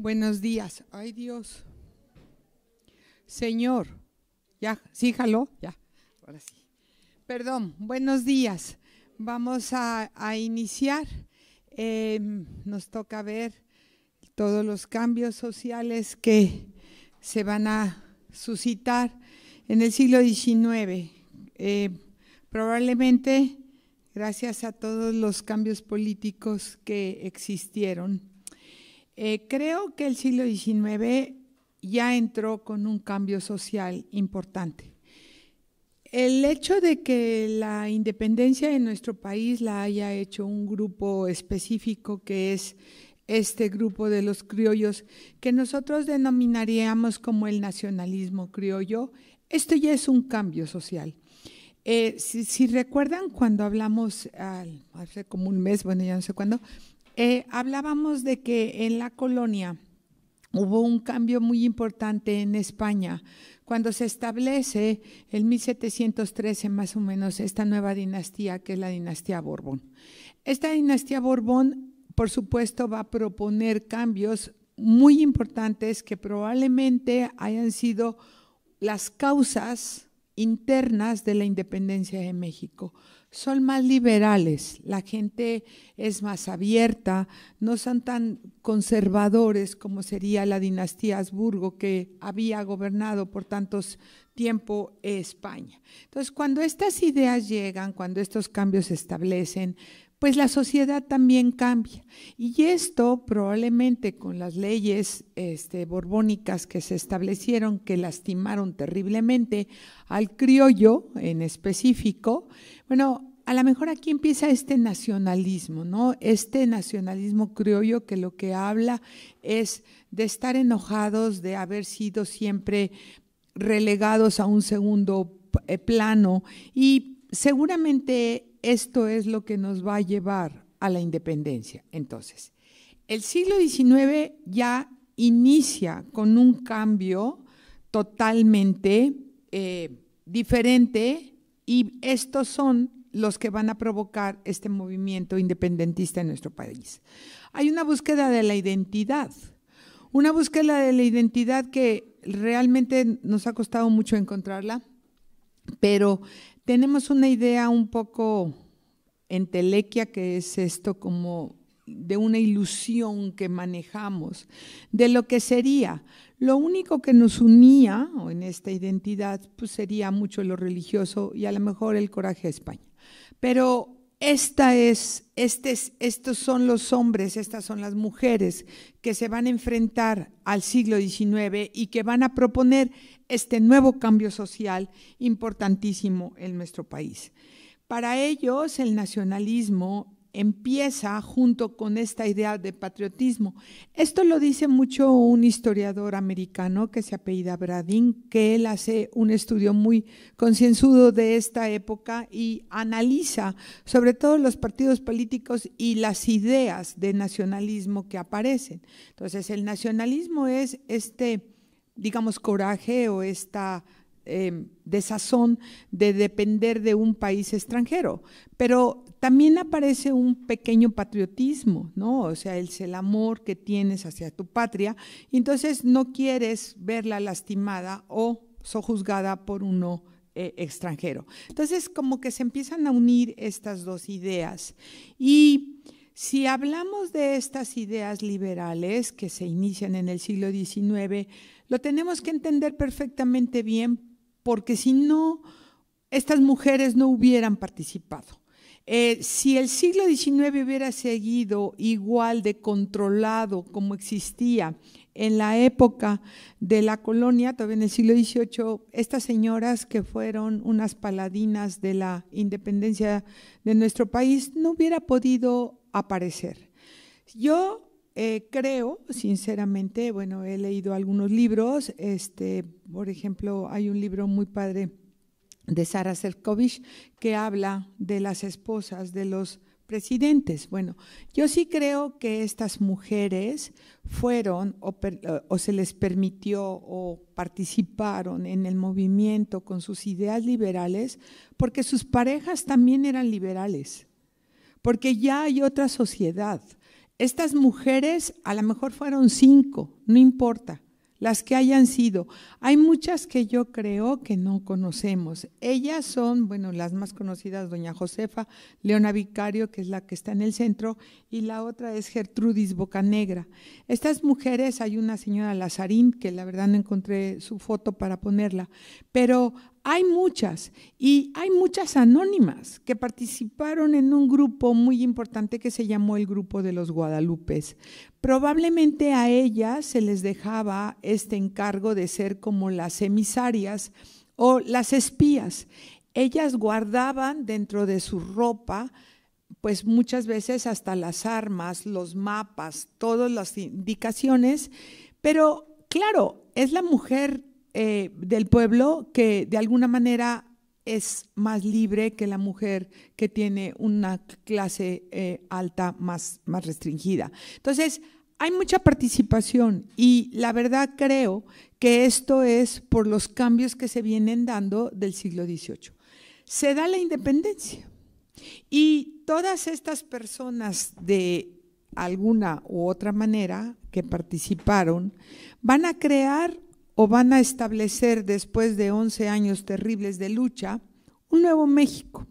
Buenos días. Ay Dios. Señor. Ya, sí, jaló. Ya. Ahora sí. Perdón, buenos días. Vamos a, iniciar. Em, nos toca ver todos los cambios sociales que se van a suscitar en el siglo XIX. Em, probablemente gracias a todos los cambios políticos que existieron eh, creo que el siglo XIX ya entró con un cambio social importante. El hecho de que la independencia de nuestro país la haya hecho un grupo específico que es este grupo de los criollos, que nosotros denominaríamos como el nacionalismo criollo, esto ya es un cambio social. Eh, si, recuerdan cuando hablamos hace como un mes, bueno, ya no sé cuándo, eh, hablábamos de que en la colonia hubo un cambio muy importante en España cuando se establece en 1713 más o menos esta nueva dinastía que es la dinastía Borbón. Esta dinastía Borbón, por supuesto, va a proponer cambios muy importantes que probablemente hayan sido las causas internas de la independencia de México son más liberales, la gente es más abierta, no son tan conservadores como sería la dinastía Habsburgo que había gobernado por tantos tiempo España. Entonces, cuando estas ideas llegan, cuando estos cambios se establecen, pues la sociedad también cambia. Y esto probablemente con las leyes este, borbónicas que se establecieron, que lastimaron terriblemente al criollo en específico, bueno, a lo mejor aquí empieza este nacionalismo, ¿no? Este nacionalismo criollo que lo que habla es de estar enojados, de haber sido siempre relegados a un segundo eh, plano y seguramente esto es lo que nos va a llevar a la independencia. Entonces, el siglo XIX ya inicia con un cambio totalmente eh, diferente y estos son los que van a provocar este movimiento independentista en nuestro país. Hay una búsqueda de la identidad, una búsqueda de la identidad que realmente nos ha costado mucho encontrarla, pero tenemos una idea un poco entelequia, que es esto como de una ilusión que manejamos, de lo que sería. Lo único que nos unía o en esta identidad pues sería mucho lo religioso y a lo mejor el coraje de España. Pero este es, estos son los hombres, estas son las mujeres que se van a enfrentar al siglo XIX y que van a proponer este nuevo cambio social importantísimo en nuestro país. Para ellos el nacionalismo empieza junto con esta idea de patriotismo. Esto lo dice mucho un historiador americano que se apellida Bradin, que él hace un estudio muy concienzudo de esta época y analiza sobre todo los partidos políticos y las ideas de nacionalismo que aparecen. Entonces, el nacionalismo es este, digamos, coraje o esta Em, ...de desazón de depender de un país extranjero. Pero también aparece un pequeño patriotismo, ¿no? O sea, es el amor que tienes hacia tu patria. Y entonces no quieres verla lastimada o sojuzgada por uno eh, extranjero. Entonces, como que se empiezan a unir estas dos ideas. Y si hablamos de estas ideas liberales que se inician en el siglo XIX, lo tenemos que entender perfectamente bien porque si no, estas mujeres no hubieran participado. Eh, si el siglo XIX hubiera seguido igual de controlado como existía en la época de la colonia, todavía en el siglo XVIII, estas señoras que fueron unas paladinas de la independencia de nuestro país no hubiera podido aparecer. Yo eh, creo, sinceramente, bueno, he leído algunos libros, este, por ejemplo, hay un libro muy padre de Sara Serkovich que habla de las esposas de los presidentes. Bueno, yo sí creo que estas mujeres fueron o se les permitió o participaron en el movimiento con sus ideas liberales porque sus parejas también eran liberales, porque ya hay otra sociedad estas mujeres a lo mejor fueron cinco, no importa, las que hayan sido. Hay muchas que yo creo que no conocemos. Ellas son, bueno, las más conocidas, doña Josefa, Leona Vicario, que es la que está en el centro, y la otra es Gertrudis Bocanegra. Estas mujeres, hay una señora Lazarín, que la verdad no encontré su foto para ponerla, pero hay muchas y hay muchas anónimas que participaron en un grupo muy importante que se llamó el Grupo de los Guadalupes. Probablemente a ellas se les dejaba este encargo de ser como las emisarias o las espías. Ellas guardaban dentro de su ropa pues muchas veces hasta las armas, los mapas, todas las indicaciones, pero claro, es la mujer eh, del pueblo que de alguna manera es más libre que la mujer que tiene una clase eh, alta más, más restringida. Entonces, hay mucha participación y la verdad creo que esto es por los cambios que se vienen dando del siglo XVIII. Se da la independencia y todas estas personas de alguna u otra manera que participaron van a crear o van a establecer después de 11 años terribles de lucha un nuevo México.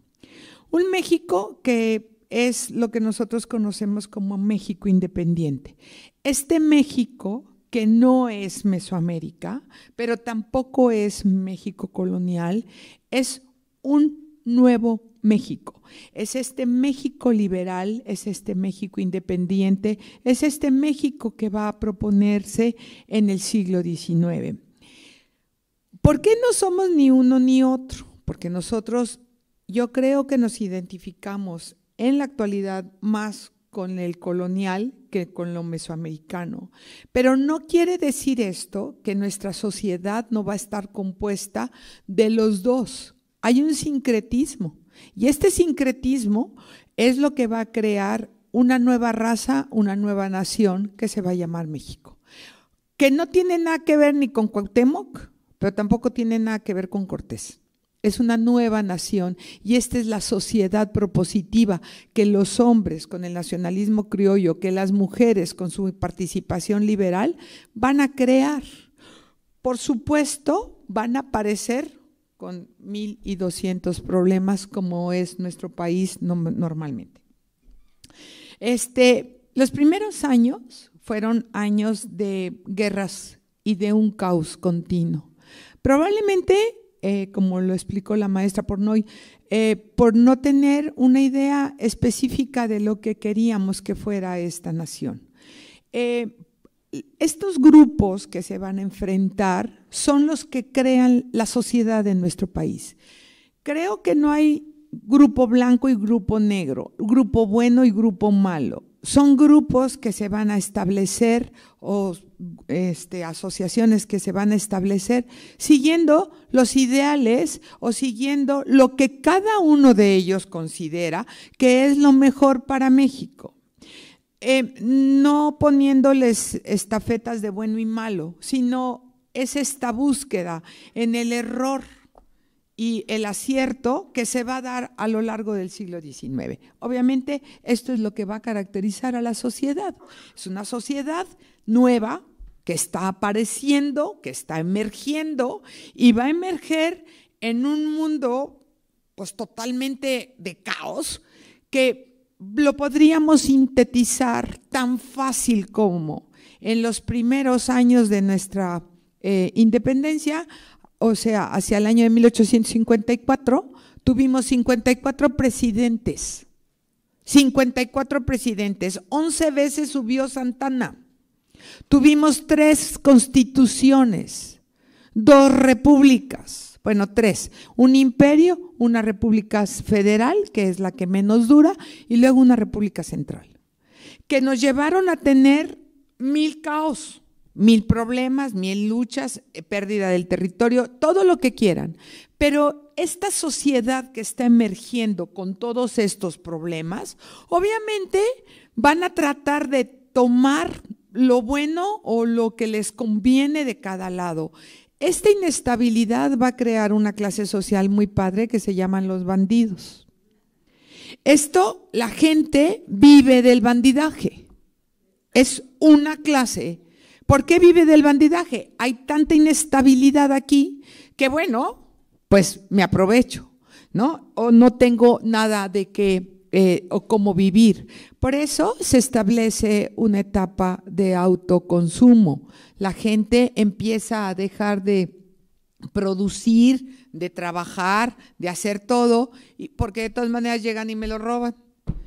Un México que es lo que nosotros conocemos como México independiente. Este México que no es Mesoamérica, pero tampoco es México colonial, es un nuevo México. Es este México liberal, es este México independiente, es este México que va a proponerse en el siglo XIX. ¿Por qué no somos ni uno ni otro? Porque nosotros, yo creo que nos identificamos en la actualidad más con el colonial que con lo mesoamericano. Pero no quiere decir esto que nuestra sociedad no va a estar compuesta de los dos. Hay un sincretismo. Y este sincretismo es lo que va a crear una nueva raza, una nueva nación que se va a llamar México. Que no tiene nada que ver ni con Cuauhtémoc, pero tampoco tiene nada que ver con Cortés. Es una nueva nación y esta es la sociedad propositiva que los hombres con el nacionalismo criollo, que las mujeres con su participación liberal van a crear. Por supuesto, van a aparecer con 1.200 problemas como es nuestro país normalmente. Este, los primeros años fueron años de guerras y de un caos continuo. Probablemente, eh, como lo explicó la maestra Pornoy, eh, por no tener una idea específica de lo que queríamos que fuera esta nación. Eh, estos grupos que se van a enfrentar son los que crean la sociedad en nuestro país. Creo que no hay grupo blanco y grupo negro, grupo bueno y grupo malo. Son grupos que se van a establecer o este, asociaciones que se van a establecer siguiendo los ideales o siguiendo lo que cada uno de ellos considera que es lo mejor para México. Eh, no poniéndoles estafetas de bueno y malo, sino es esta búsqueda en el error y el acierto que se va a dar a lo largo del siglo XIX. Obviamente, esto es lo que va a caracterizar a la sociedad. Es una sociedad nueva que está apareciendo, que está emergiendo y va a emerger en un mundo pues totalmente de caos que lo podríamos sintetizar tan fácil como en los primeros años de nuestra eh, independencia, o sea, hacia el año de 1854, tuvimos 54 presidentes. 54 presidentes. 11 veces subió Santana. Tuvimos tres constituciones, dos repúblicas bueno, tres, un imperio, una república federal, que es la que menos dura, y luego una república central, que nos llevaron a tener mil caos, mil problemas, mil luchas, eh, pérdida del territorio, todo lo que quieran. Pero esta sociedad que está emergiendo con todos estos problemas, obviamente van a tratar de tomar lo bueno o lo que les conviene de cada lado. Esta inestabilidad va a crear una clase social muy padre que se llaman los bandidos. Esto, la gente vive del bandidaje. Es una clase. ¿Por qué vive del bandidaje? Hay tanta inestabilidad aquí que bueno, pues me aprovecho, ¿no? O no tengo nada de que eh, o cómo vivir. Por eso se establece una etapa de autoconsumo. La gente empieza a dejar de producir, de trabajar, de hacer todo, y porque de todas maneras llegan y me lo roban.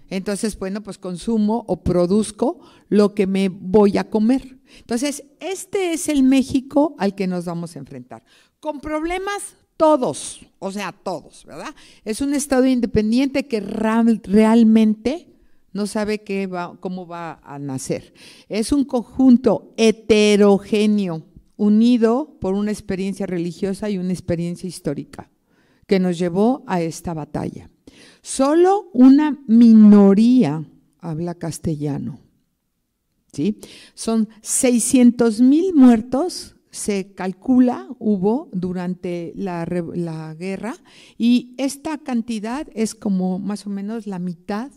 Entonces, bueno, pues consumo o produzco lo que me voy a comer. Entonces, este es el México al que nos vamos a enfrentar. Con problemas todos, o sea, todos, ¿verdad? Es un Estado independiente que realmente no sabe qué cómo va a nacer. Es un conjunto heterogéneo, unido por una experiencia religiosa y una experiencia histórica, que nos llevó a esta batalla. Solo una minoría habla castellano. ¿sí? Son 600 mil muertos se calcula hubo durante la, guerra y esta cantidad es como más o menos la mitad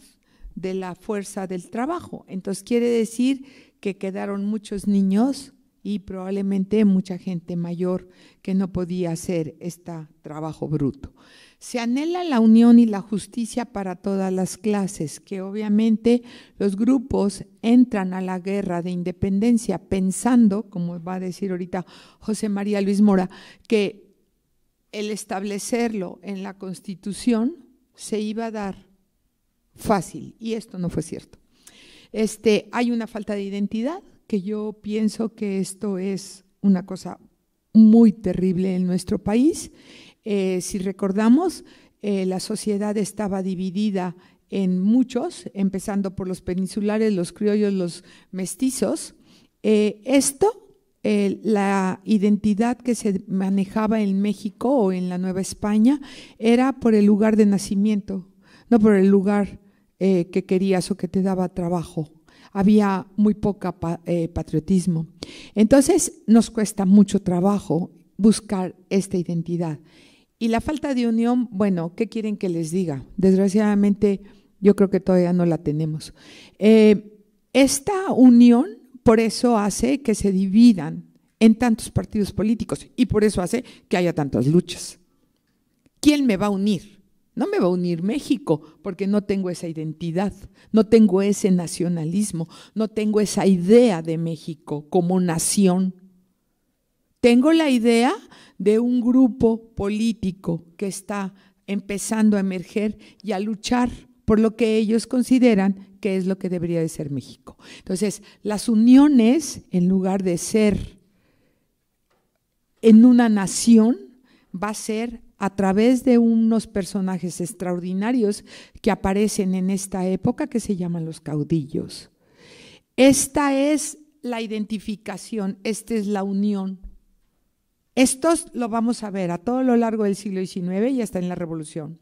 de la fuerza del trabajo. Entonces quiere decir que quedaron muchos niños y probablemente mucha gente mayor que no podía hacer este trabajo bruto. Se anhela la unión y la justicia para todas las clases, que obviamente los grupos entran a la guerra de independencia pensando, como va a decir ahorita José María Luis Mora, que el establecerlo en la Constitución se iba a dar fácil, y esto no fue cierto. Este, hay una falta de identidad, que yo pienso que esto es una cosa muy terrible en nuestro país. Eh, si recordamos, eh, la sociedad estaba dividida en muchos, empezando por los peninsulares, los criollos, los mestizos. Eh, esto, la identidad que se manejaba en México o en la Nueva España, era por el lugar de nacimiento, no por el lugar que querías o que te daba trabajo había muy poca patriotismo. Entonces nos cuesta mucho trabajo buscar esta identidad. Y la falta de unión, bueno, ¿qué quieren que les diga? Desgraciadamente, yo creo que todavía no la tenemos. Eh, esta unión, por eso hace que se dividan en tantos partidos políticos y por eso hace que haya tantas luchas. ¿Quién me va a unir? No me va a unir México porque no tengo esa identidad, no tengo ese nacionalismo, no tengo esa idea de México como nación tengo la idea de un grupo político que está empezando a emerger y a luchar por lo que ellos consideran que es lo que debería de ser México. Entonces, las uniones, en lugar de ser en una nación, va a ser a través de unos personajes extraordinarios que aparecen en esta época que se llaman los caudillos. Esta es la identificación, esta es la unión estos lo vamos a ver a todo lo largo del siglo XIX y hasta en la Revolución.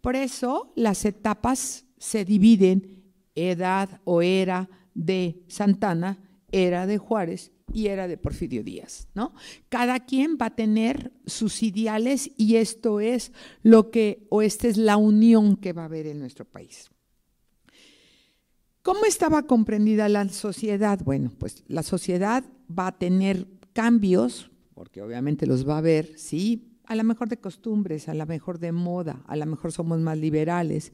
Por eso las etapas se dividen edad o era de Santana, era de Juárez y era de Porfirio Díaz, ¿no? Cada quien va a tener sus ideales y esto es lo que, o esta es la unión que va a haber en nuestro país. ¿Cómo estaba comprendida la sociedad? Bueno, pues la sociedad va a tener cambios porque obviamente los va a ver, sí, a lo mejor de costumbres, a lo mejor de moda, a lo mejor somos más liberales,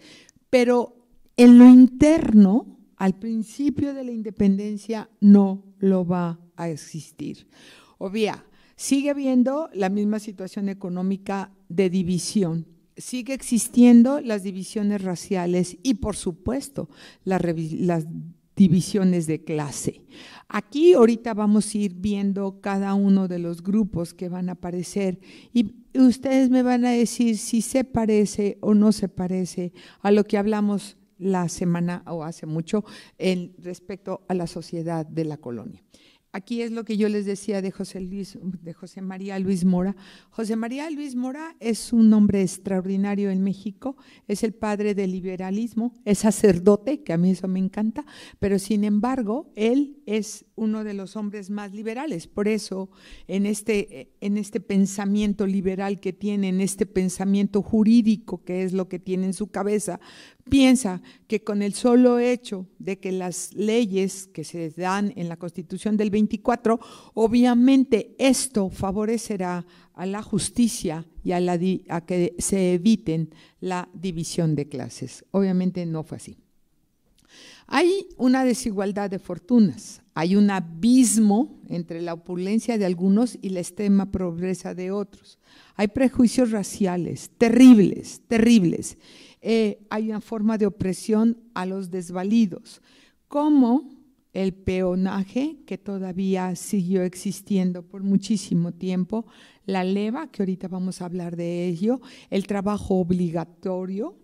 pero en lo interno, al principio de la independencia, no lo va a existir. Obvia, sigue habiendo la misma situación económica de división, sigue existiendo las divisiones raciales y, por supuesto, las, las divisiones de clase. Aquí ahorita vamos a ir viendo cada uno de los grupos que van a aparecer y ustedes me van a decir si se parece o no se parece a lo que hablamos la semana o hace mucho en respecto a la sociedad de la colonia. Aquí es lo que yo les decía de José, María Luis Mora. José María Luis Mora es un hombre extraordinario en México, es el padre del liberalismo, es sacerdote, que a mí eso me encanta, pero sin embargo, él es uno de los hombres más liberales. Por eso, en este, en este pensamiento liberal que tiene, en este pensamiento jurídico que es lo que tiene en su cabeza, piensa que con el solo hecho de que las leyes que se dan en la Constitución del 24, obviamente esto favorecerá a la justicia y a, la que se eviten la división de clases. Obviamente no fue así. Hay una desigualdad de fortunas, hay un abismo entre la opulencia de algunos y la extrema pobreza de otros. Hay prejuicios raciales terribles, terribles. Eh, hay una forma de opresión a los desvalidos, como el peonaje, que todavía siguió existiendo por muchísimo tiempo, la leva, que ahorita vamos a hablar de ello, el trabajo obligatorio.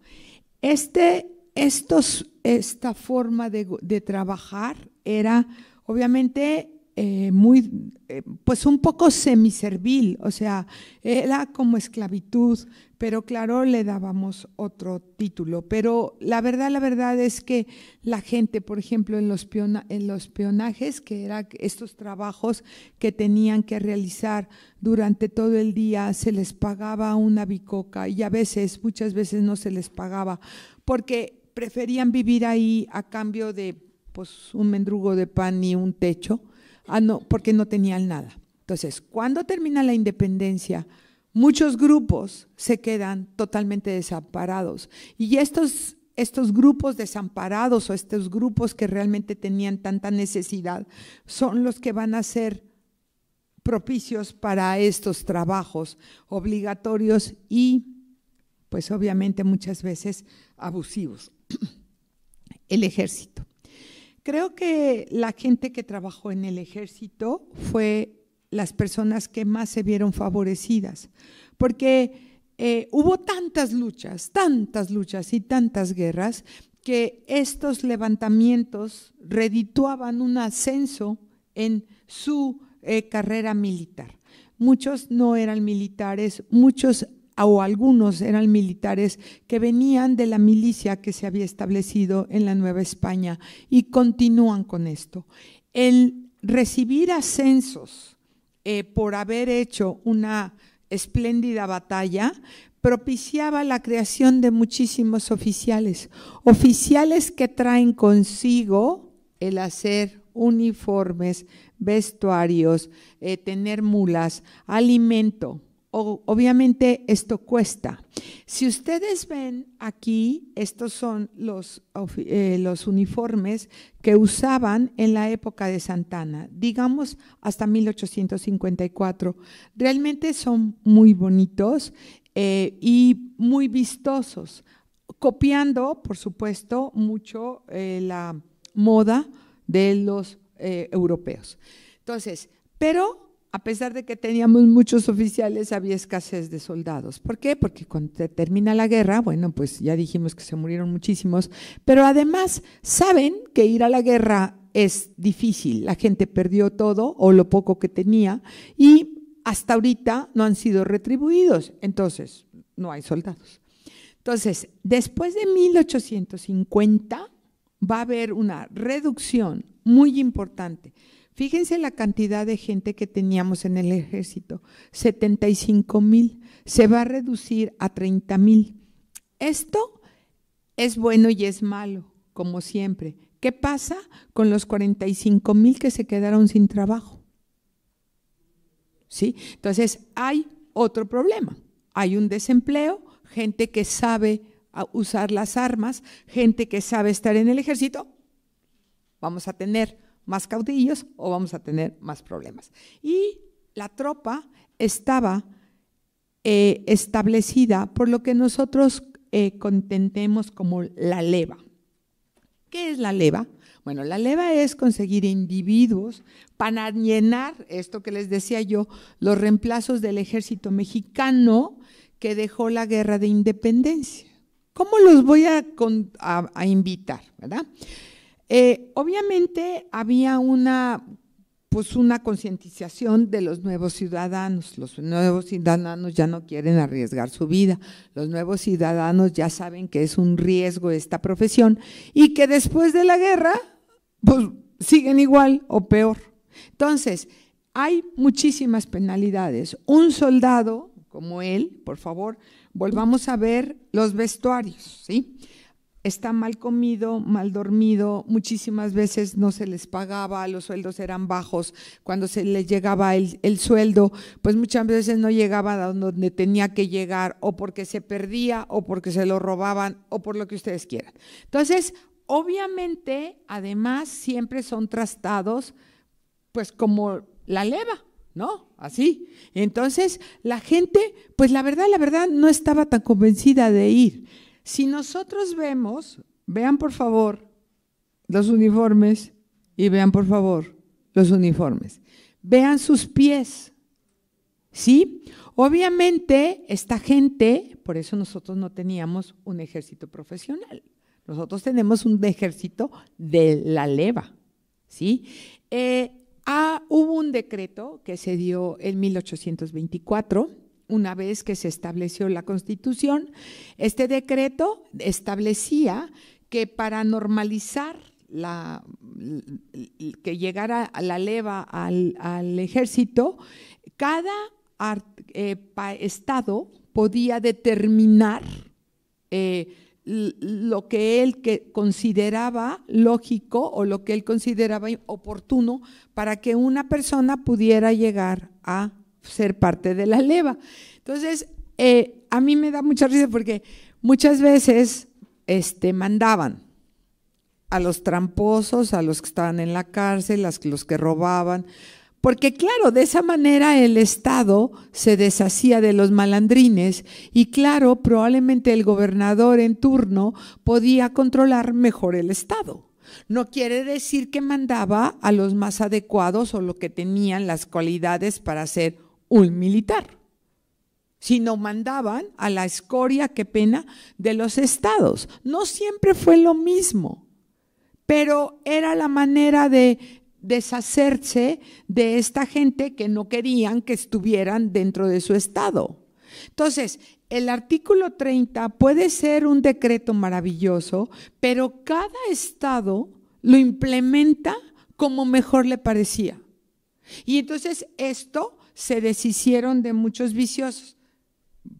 Este, estos, esta forma de, de trabajar era, obviamente, eh, muy, eh, pues un poco semiservil, o sea, era como esclavitud, pero claro, le dábamos otro título. Pero la verdad, la verdad es que la gente, por ejemplo, en los, en los peonajes, que eran estos trabajos que tenían que realizar durante todo el día, se les pagaba una bicoca y a veces, muchas veces no se les pagaba, porque preferían vivir ahí a cambio de pues un mendrugo de pan y un techo, ah, no, porque no tenían nada. Entonces, cuando termina la independencia, muchos grupos se quedan totalmente desamparados. Y estos, estos grupos desamparados o estos grupos que realmente tenían tanta necesidad son los que van a ser propicios para estos trabajos obligatorios y pues obviamente muchas veces abusivos. El ejército. Creo que la gente que trabajó en el ejército fue las personas que más se vieron favorecidas, porque eh, hubo tantas luchas, tantas luchas y tantas guerras que estos levantamientos redituaban un ascenso en su eh, carrera militar. Muchos no eran militares, muchos o algunos eran militares que venían de la milicia que se había establecido en la Nueva España y continúan con esto. El recibir ascensos eh, por haber hecho una espléndida batalla propiciaba la creación de muchísimos oficiales, oficiales que traen consigo el hacer uniformes, vestuarios, eh, tener mulas, alimento, obviamente esto cuesta. Si ustedes ven aquí, estos son los, eh, los uniformes que usaban en la época de Santana, digamos hasta 1854. Realmente son muy bonitos eh, y muy vistosos, copiando, por supuesto, mucho eh, la moda de los europeos. Entonces, pero a pesar de que teníamos muchos oficiales, había escasez de soldados. ¿Por qué? Porque cuando termina la guerra, bueno, pues ya dijimos que se murieron muchísimos, pero además saben que ir a la guerra es difícil, la gente perdió todo o lo poco que tenía y hasta ahorita no han sido retribuidos, entonces no hay soldados. Entonces, después de 1850 va a haber una reducción muy importante Fíjense la cantidad de gente que teníamos en el ejército, 75 mil, se va a reducir a 30 mil. Esto es bueno y es malo, como siempre. ¿Qué pasa con los 45 mil que se quedaron sin trabajo? ¿Sí? Entonces hay otro problema, hay un desempleo, gente que sabe usar las armas, gente que sabe estar en el ejército, vamos a tener más caudillos o vamos a tener más problemas. Y la tropa estaba eh, establecida por lo que nosotros eh, contentemos como la leva. ¿Qué es la leva? Bueno, la leva es conseguir individuos para llenar, esto que les decía yo, los reemplazos del ejército mexicano que dejó la guerra de independencia. ¿Cómo los voy a, a invitar? ¿Verdad? Eh, obviamente había una pues una concientización de los nuevos ciudadanos. Los nuevos ciudadanos ya no quieren arriesgar su vida. Los nuevos ciudadanos ya saben que es un riesgo esta profesión y que después de la guerra, pues siguen igual o peor. Entonces, hay muchísimas penalidades. Un soldado como él, por favor, volvamos a ver los vestuarios, ¿sí? está mal comido, mal dormido, muchísimas veces no se les pagaba, los sueldos eran bajos, cuando se les llegaba el, sueldo, pues muchas veces no llegaba a donde tenía que llegar, o porque se perdía, o porque se lo robaban, o por lo que ustedes quieran. Entonces, obviamente, además, siempre son trastados, pues como la leva, ¿no? Así. Entonces, la gente, pues la verdad, la verdad, no estaba tan convencida de ir. Si nosotros vemos, vean por favor los uniformes y vean por favor los uniformes. Vean sus pies. ¿Sí? Obviamente, esta gente, por eso nosotros no teníamos un ejército profesional. Nosotros tenemos un ejército de la leva. ¿Sí? Eh, ah, hubo un decreto que se dio en 1824 una vez que se estableció la Constitución, este decreto establecía que para normalizar la, que llegara a la leva al, ejército, cada eh, estado podía determinar eh, lo que él consideraba lógico o lo que él consideraba oportuno para que una persona pudiera llegar a ser parte de la leva. Entonces, eh, a mí me da mucha risa porque muchas veces este, mandaban a los tramposos, a los que estaban en la cárcel, a los que robaban, porque claro, de esa manera el Estado se deshacía de los malandrines y claro, probablemente el gobernador en turno podía controlar mejor el Estado. No quiere decir que mandaba a los más adecuados o lo que tenían las cualidades para ser un militar, sino mandaban a la escoria, qué pena, de los estados. No siempre fue lo mismo, pero era la manera de deshacerse de esta gente que no querían que estuvieran dentro de su estado. Entonces, el artículo 30 puede ser un decreto maravilloso, pero cada estado lo implementa como mejor le parecía. Y entonces esto se deshicieron de muchos viciosos.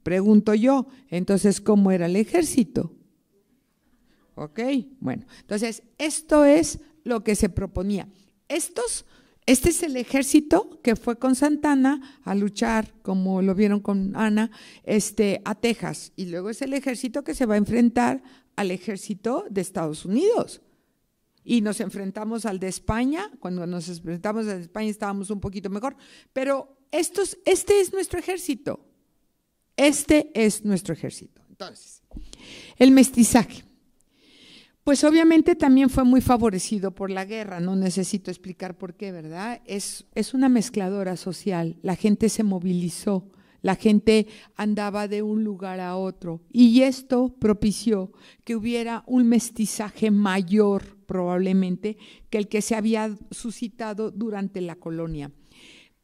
Pregunto yo, entonces, ¿cómo era el ejército? ¿Ok? Bueno, entonces, esto es lo que se proponía. Estos, este es el ejército que fue con Santana a luchar, como lo vieron con Ana, este, a Texas. Y luego es el ejército que se va a enfrentar al ejército de Estados Unidos. Y nos enfrentamos al de España. Cuando nos enfrentamos al de España estábamos un poquito mejor. Pero este es nuestro ejército. Este es nuestro ejército. Entonces, el mestizaje. Pues obviamente también fue muy favorecido por la guerra, no necesito explicar por qué, ¿verdad? Es, es una mezcladora social, la gente se movilizó, la gente andaba de un lugar a otro y esto propició que hubiera un mestizaje mayor probablemente que el que se había suscitado durante la colonia.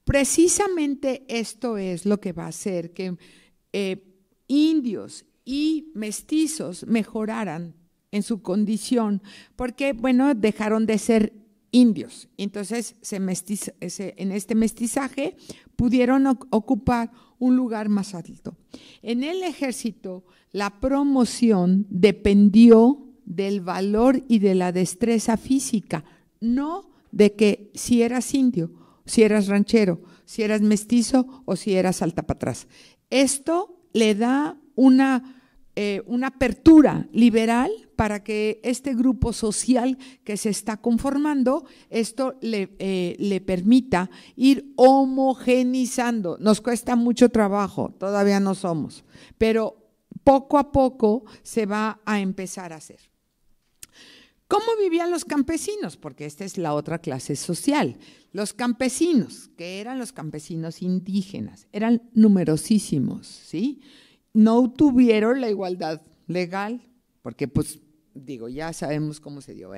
Precisamente esto es lo que va a hacer que eh, indios y mestizos mejoraran en su condición, porque, bueno, dejaron de ser indios. Entonces, en este mestizaje pudieron ocupar un lugar más alto. En el ejército, la promoción dependió del valor y de la destreza física, no de que si eras indio si eras ranchero, si eras mestizo o si eras alta para atrás. Esto le da una, eh, una apertura liberal para que este grupo social que se está conformando, esto le, eh, le permita ir homogenizando. Nos cuesta mucho trabajo, todavía no somos, pero poco a poco se va a empezar a hacer. ¿Cómo vivían los campesinos? Porque esta es la otra clase social. Los campesinos, que eran los campesinos indígenas, eran numerosísimos, ¿sí? No tuvieron la igualdad legal, porque pues digo, ya sabemos cómo se dio,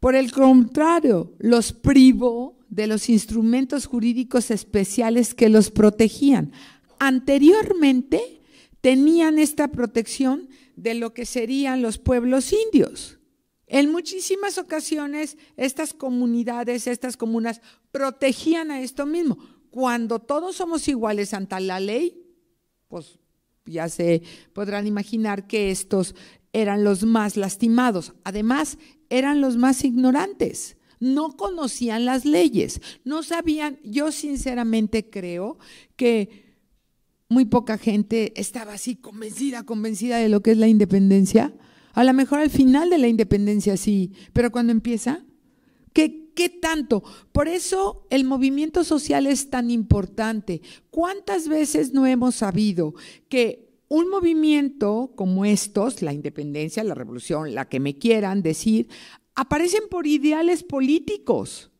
Por el contrario, los privó de los instrumentos jurídicos especiales que los protegían. Anteriormente tenían esta protección de lo que serían los pueblos indios en muchísimas ocasiones estas comunidades, estas comunas protegían a esto mismo. Cuando todos somos iguales ante la ley, pues ya se podrán imaginar que estos eran los más lastimados. Además, eran los más ignorantes. No conocían las leyes, no sabían, yo sinceramente creo que muy poca gente estaba así convencida, convencida de lo que es la independencia a lo mejor al final de la independencia sí, pero cuando empieza, ¿qué, ¿qué tanto? Por eso el movimiento social es tan importante. ¿Cuántas veces no hemos sabido que un movimiento como estos, la independencia, la revolución, la que me quieran decir, aparecen por ideales políticos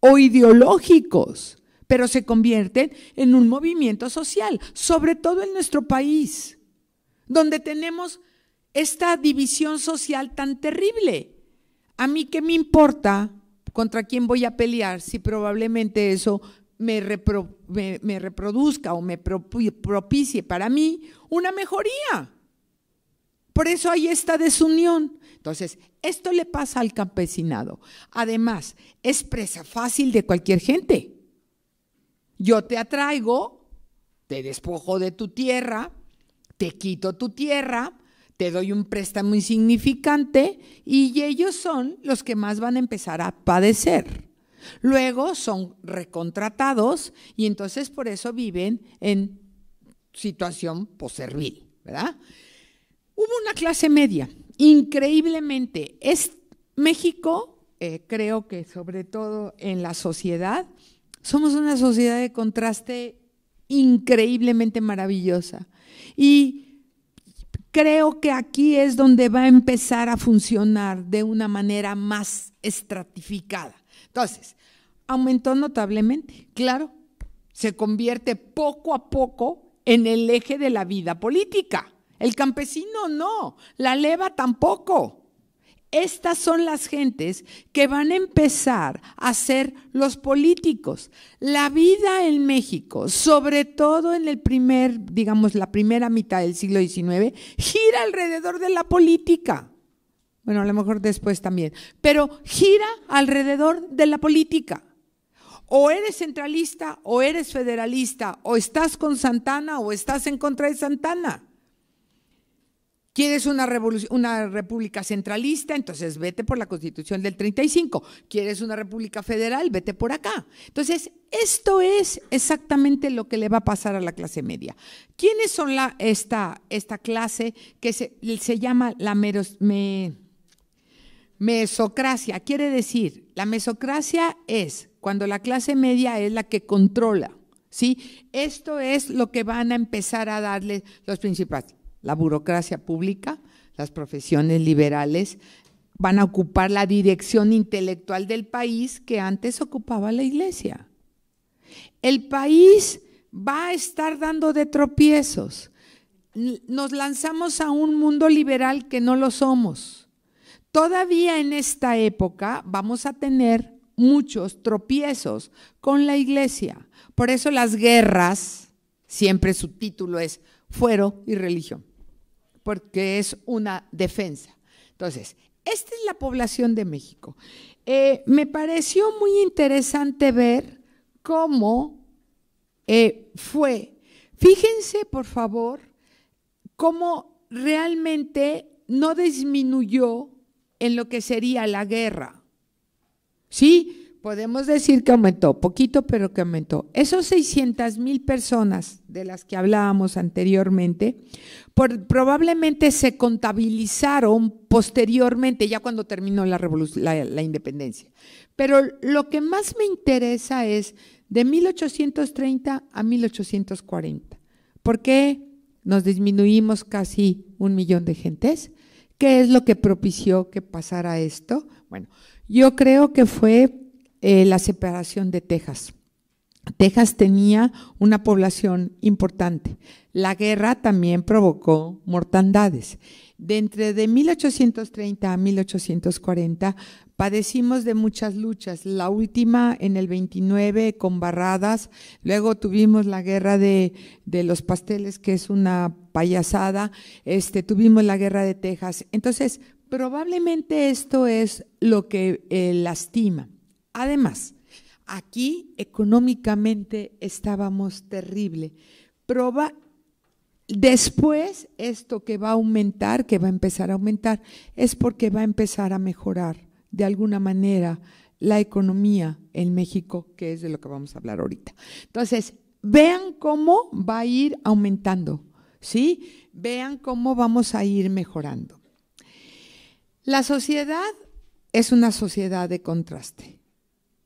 o ideológicos, pero se convierten en un movimiento social, sobre todo en nuestro país, donde tenemos esta división social tan terrible. A mí qué me importa contra quién voy a pelear si probablemente eso me, reproduzca o me propicie para mí una mejoría. Por eso hay esta desunión. Entonces, esto le pasa al campesinado. Además, es presa fácil de cualquier gente. Yo te atraigo, te despojo de tu tierra, te quito tu tierra, te doy un préstamo insignificante y ellos son los que más van a empezar a padecer. Luego son recontratados y entonces por eso viven en situación poservil, ¿verdad? Hubo una clase media, increíblemente. Es México, eh, creo que sobre todo en la sociedad, somos una sociedad de contraste increíblemente maravillosa. Y creo que aquí es donde va a empezar a funcionar de una manera más estratificada. Entonces, aumentó notablemente, claro, se convierte poco a poco en el eje de la vida política. El campesino no, la leva tampoco. Estas son las gentes que van a empezar a ser los políticos. La vida en México, sobre todo en el primer, digamos, la primera mitad del siglo XIX, gira alrededor de la política. Bueno, a lo mejor después también, pero gira alrededor de la política. O eres centralista, o eres federalista, o estás con Santana, o estás en contra de Santana. ¿Quieres una, una república centralista? Entonces vete por la constitución del 35. ¿Quieres una república federal? Vete por acá. Entonces, esto es exactamente lo que le va a pasar a la clase media. ¿Quiénes son esta, esta clase que se, llama la mesocracia? Quiere decir, la mesocracia es cuando la clase media es la que controla. ¿sí? Esto es lo que van a empezar a darle los principales la burocracia pública, las profesiones liberales, van a ocupar la dirección intelectual del país que antes ocupaba la iglesia. El país va a estar dando de tropiezos. Nos lanzamos a un mundo liberal que no lo somos. Todavía en esta época vamos a tener muchos tropiezos con la iglesia. Por eso las guerras, siempre su título es fuero y religión porque es una defensa. Entonces, esta es la población de México. Eh, me pareció muy interesante ver cómo eh, fue. Fíjense, por favor, cómo realmente no disminuyó en lo que sería la guerra. ¿Sí? podemos decir que aumentó, poquito, pero que aumentó. Esos 600 mil personas de las que hablábamos anteriormente, probablemente se contabilizaron posteriormente, ya cuando terminó la, la independencia. Pero lo que más me interesa es de 1830 a 1840. ¿Por qué nos disminuimos casi un millón de gentes? ¿Qué es lo que propició que pasara esto? Bueno, yo creo que fue eh, la separación de Texas. Texas tenía una población importante. La guerra también provocó mortandades. De entre de 1830 a 1840 padecimos de muchas luchas. La última en el 29 con barradas. Luego tuvimos la guerra de, los pasteles, que es una payasada. Este, tuvimos la guerra de Texas. Entonces, probablemente esto es lo que eh, lastima. Además, aquí económicamente estábamos terrible. Proba después esto que va a aumentar, que va a empezar a aumentar, es porque va a empezar a mejorar de alguna manera la economía en México, que es de lo que vamos a hablar ahorita. Entonces, vean cómo va a ir aumentando, ¿sí? Vean cómo vamos a ir mejorando. La sociedad es una sociedad de contraste.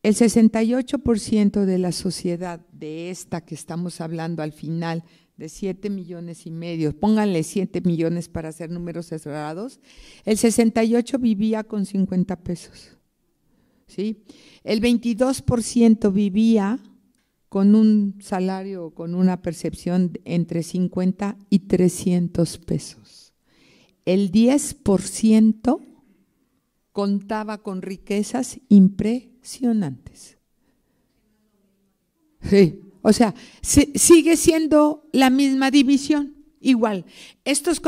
El 68% de la sociedad de esta que estamos hablando al final, de 7 millones y medio, pónganle 7 millones para hacer números cerrados, el 68 vivía con 50 pesos. ¿sí? El 22% vivía con un salario, con una percepción entre 50 y 300 pesos. El 10% contaba con riquezas impre antes, Sí, o sea, sigue siendo la misma división. Igual, estos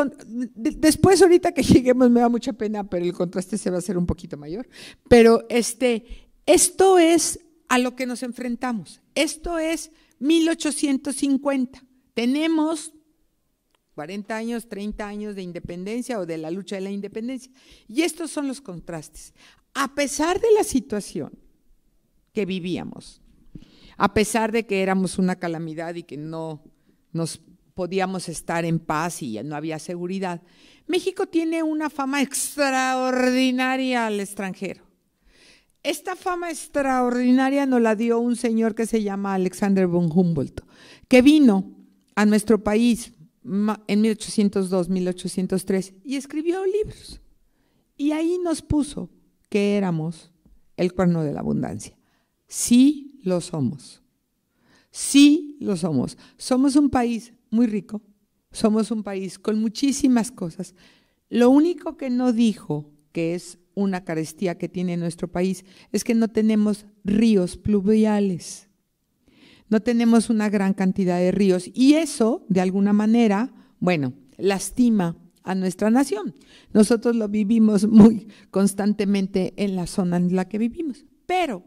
después ahorita que lleguemos me da mucha pena, pero el contraste se va a hacer un poquito mayor. Pero este, esto es a lo que nos enfrentamos. Esto es 1850. Tenemos 40 años, 30 años de independencia o de la lucha de la independencia. Y estos son los contrastes. A pesar de la situación, que vivíamos, a pesar de que éramos una calamidad y que no nos podíamos estar en paz y no había seguridad. México tiene una fama extraordinaria al extranjero. Esta fama extraordinaria nos la dio un señor que se llama Alexander von Humboldt, que vino a nuestro país en 1802, 1803 y escribió libros. Y ahí nos puso que éramos el cuerno de la abundancia. Sí lo somos. Sí lo somos. Somos un país muy rico, somos un país con muchísimas cosas. Lo único que no dijo que es una carestía que tiene nuestro país es que no tenemos ríos pluviales. No tenemos una gran cantidad de ríos y eso, de alguna manera, bueno, lastima a nuestra nación. Nosotros lo vivimos muy constantemente en la zona en la que vivimos. Pero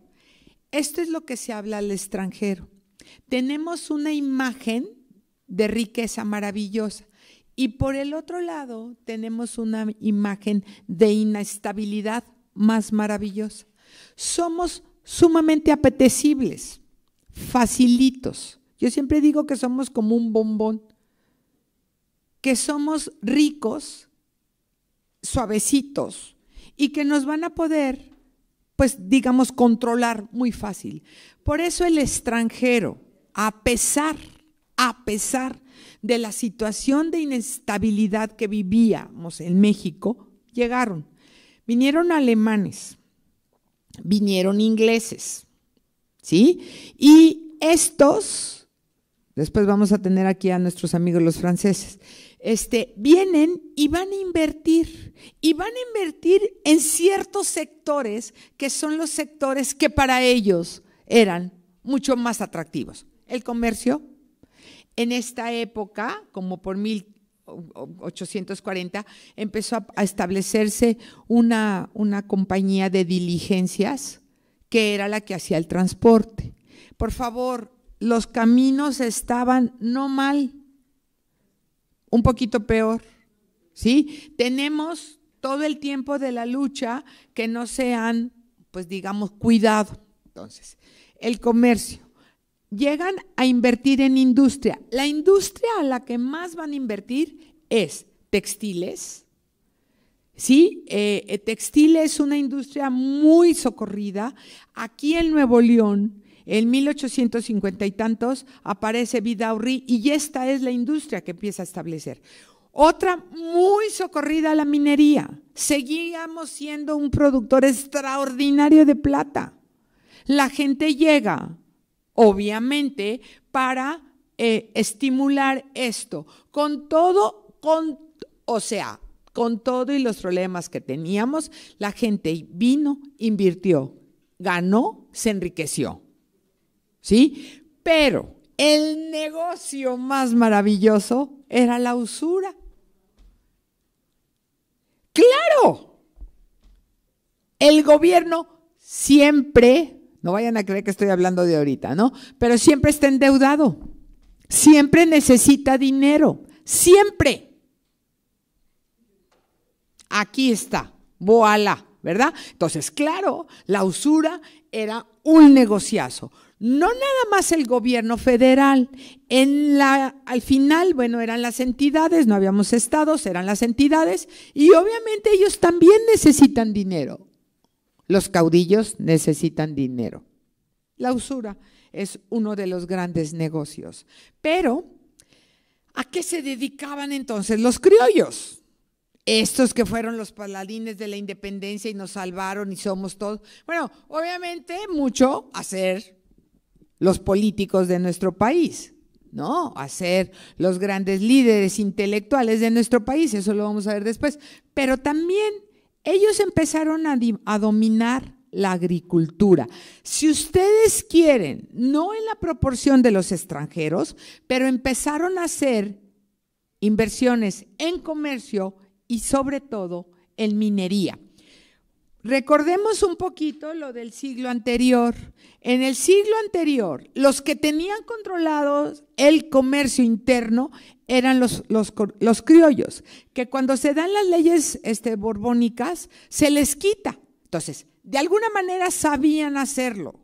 esto es lo que se habla al extranjero. Tenemos una imagen de riqueza maravillosa y por el otro lado tenemos una imagen de inestabilidad más maravillosa. Somos sumamente apetecibles, facilitos. Yo siempre digo que somos como un bombón, que somos ricos, suavecitos, y que nos van a poder pues digamos, controlar muy fácil. Por eso el extranjero, a pesar, a pesar de la situación de inestabilidad que vivíamos en México, llegaron. Vinieron alemanes, vinieron ingleses, ¿sí? Y estos, después vamos a tener aquí a nuestros amigos los franceses, este, vienen y van a invertir. Y van a invertir en ciertos sectores que son los sectores que para ellos eran mucho más atractivos. El comercio, en esta época, como por 1840, empezó a establecerse una, una compañía de diligencias que era la que hacía el transporte. Por favor, los caminos estaban no mal un poquito peor, ¿sí? Tenemos todo el tiempo de la lucha que no sean, pues digamos, cuidado. Entonces, el comercio. Llegan a invertir en industria. La industria a la que más van a invertir es textiles. Sí, eh, eh, textiles es una industria muy socorrida. Aquí en Nuevo León, en 1850 y tantos aparece Vidaurri y esta es la industria que empieza a establecer. Otra muy socorrida, la minería. Seguíamos siendo un productor extraordinario de plata. La gente llega, obviamente, para eh, estimular esto, con todo, o sea, con todo y los problemas que teníamos, la gente vino, invirtió, ganó, se enriqueció. ¿sí? Pero el negocio más maravilloso era la usura. Claro, el gobierno siempre, no vayan a creer que estoy hablando de ahorita, ¿no? Pero siempre está endeudado, siempre necesita dinero, siempre. Aquí está, Boala, ¿verdad? Entonces, claro, la usura era un negociazo no nada más el gobierno federal. al final, bueno, eran las entidades, no habíamos estados, eran las entidades, y obviamente ellos también necesitan dinero. Los caudillos necesitan dinero. La usura es uno de los grandes negocios. Pero, ¿a qué se dedicaban entonces los criollos? Estos que fueron los paladines de la independencia y nos salvaron y somos todos. Bueno, obviamente mucho hacer los políticos de nuestro país, ¿no? A ser los grandes líderes intelectuales de nuestro país, eso lo vamos a ver después. Pero también ellos empezaron a, a dominar la agricultura. Si ustedes quieren, no en la proporción de los extranjeros, pero empezaron a hacer inversiones en comercio y sobre todo en minería. Recordemos un poquito lo del siglo anterior. En el siglo anterior, los que tenían controlado el comercio interno eran los, criollos, que cuando se dan las leyes este, borbónicas, se les quita. Entonces, de alguna manera sabían hacerlo.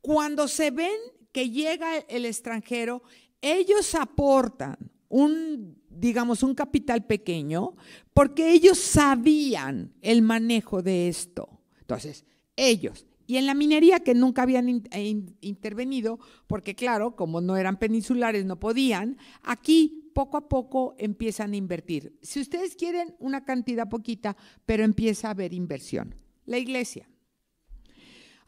Cuando se ven que llega el extranjero, ellos aportan un digamos, un capital pequeño, porque ellos sabían el manejo de esto. Entonces, ellos. Y en la minería que nunca habían eh, intervenido, porque claro, como no eran peninsulares, no podían, aquí poco a poco empiezan a invertir. Si ustedes quieren una cantidad poquita, pero empieza a haber inversión. La iglesia.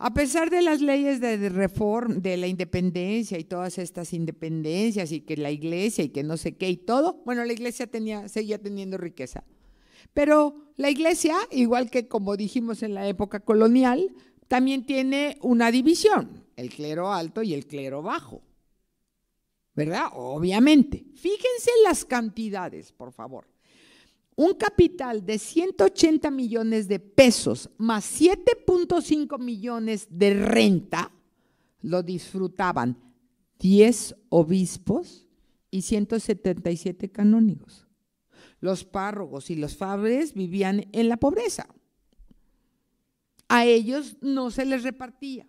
A pesar de las leyes de reforma, de la independencia y todas estas independencias y que la iglesia y que no sé qué y todo, bueno, la iglesia tenía, seguía teniendo riqueza. Pero la iglesia, igual que como dijimos en la época colonial, también tiene una división, el clero alto y el clero bajo. ¿Verdad? Obviamente. Fíjense las cantidades, por favor un capital de 180 millones de pesos más 7.5 millones de renta, lo disfrutaban 10 obispos y 177 canónigos. Los párrogos y los fabres vivían en la pobreza. A ellos no se les repartía.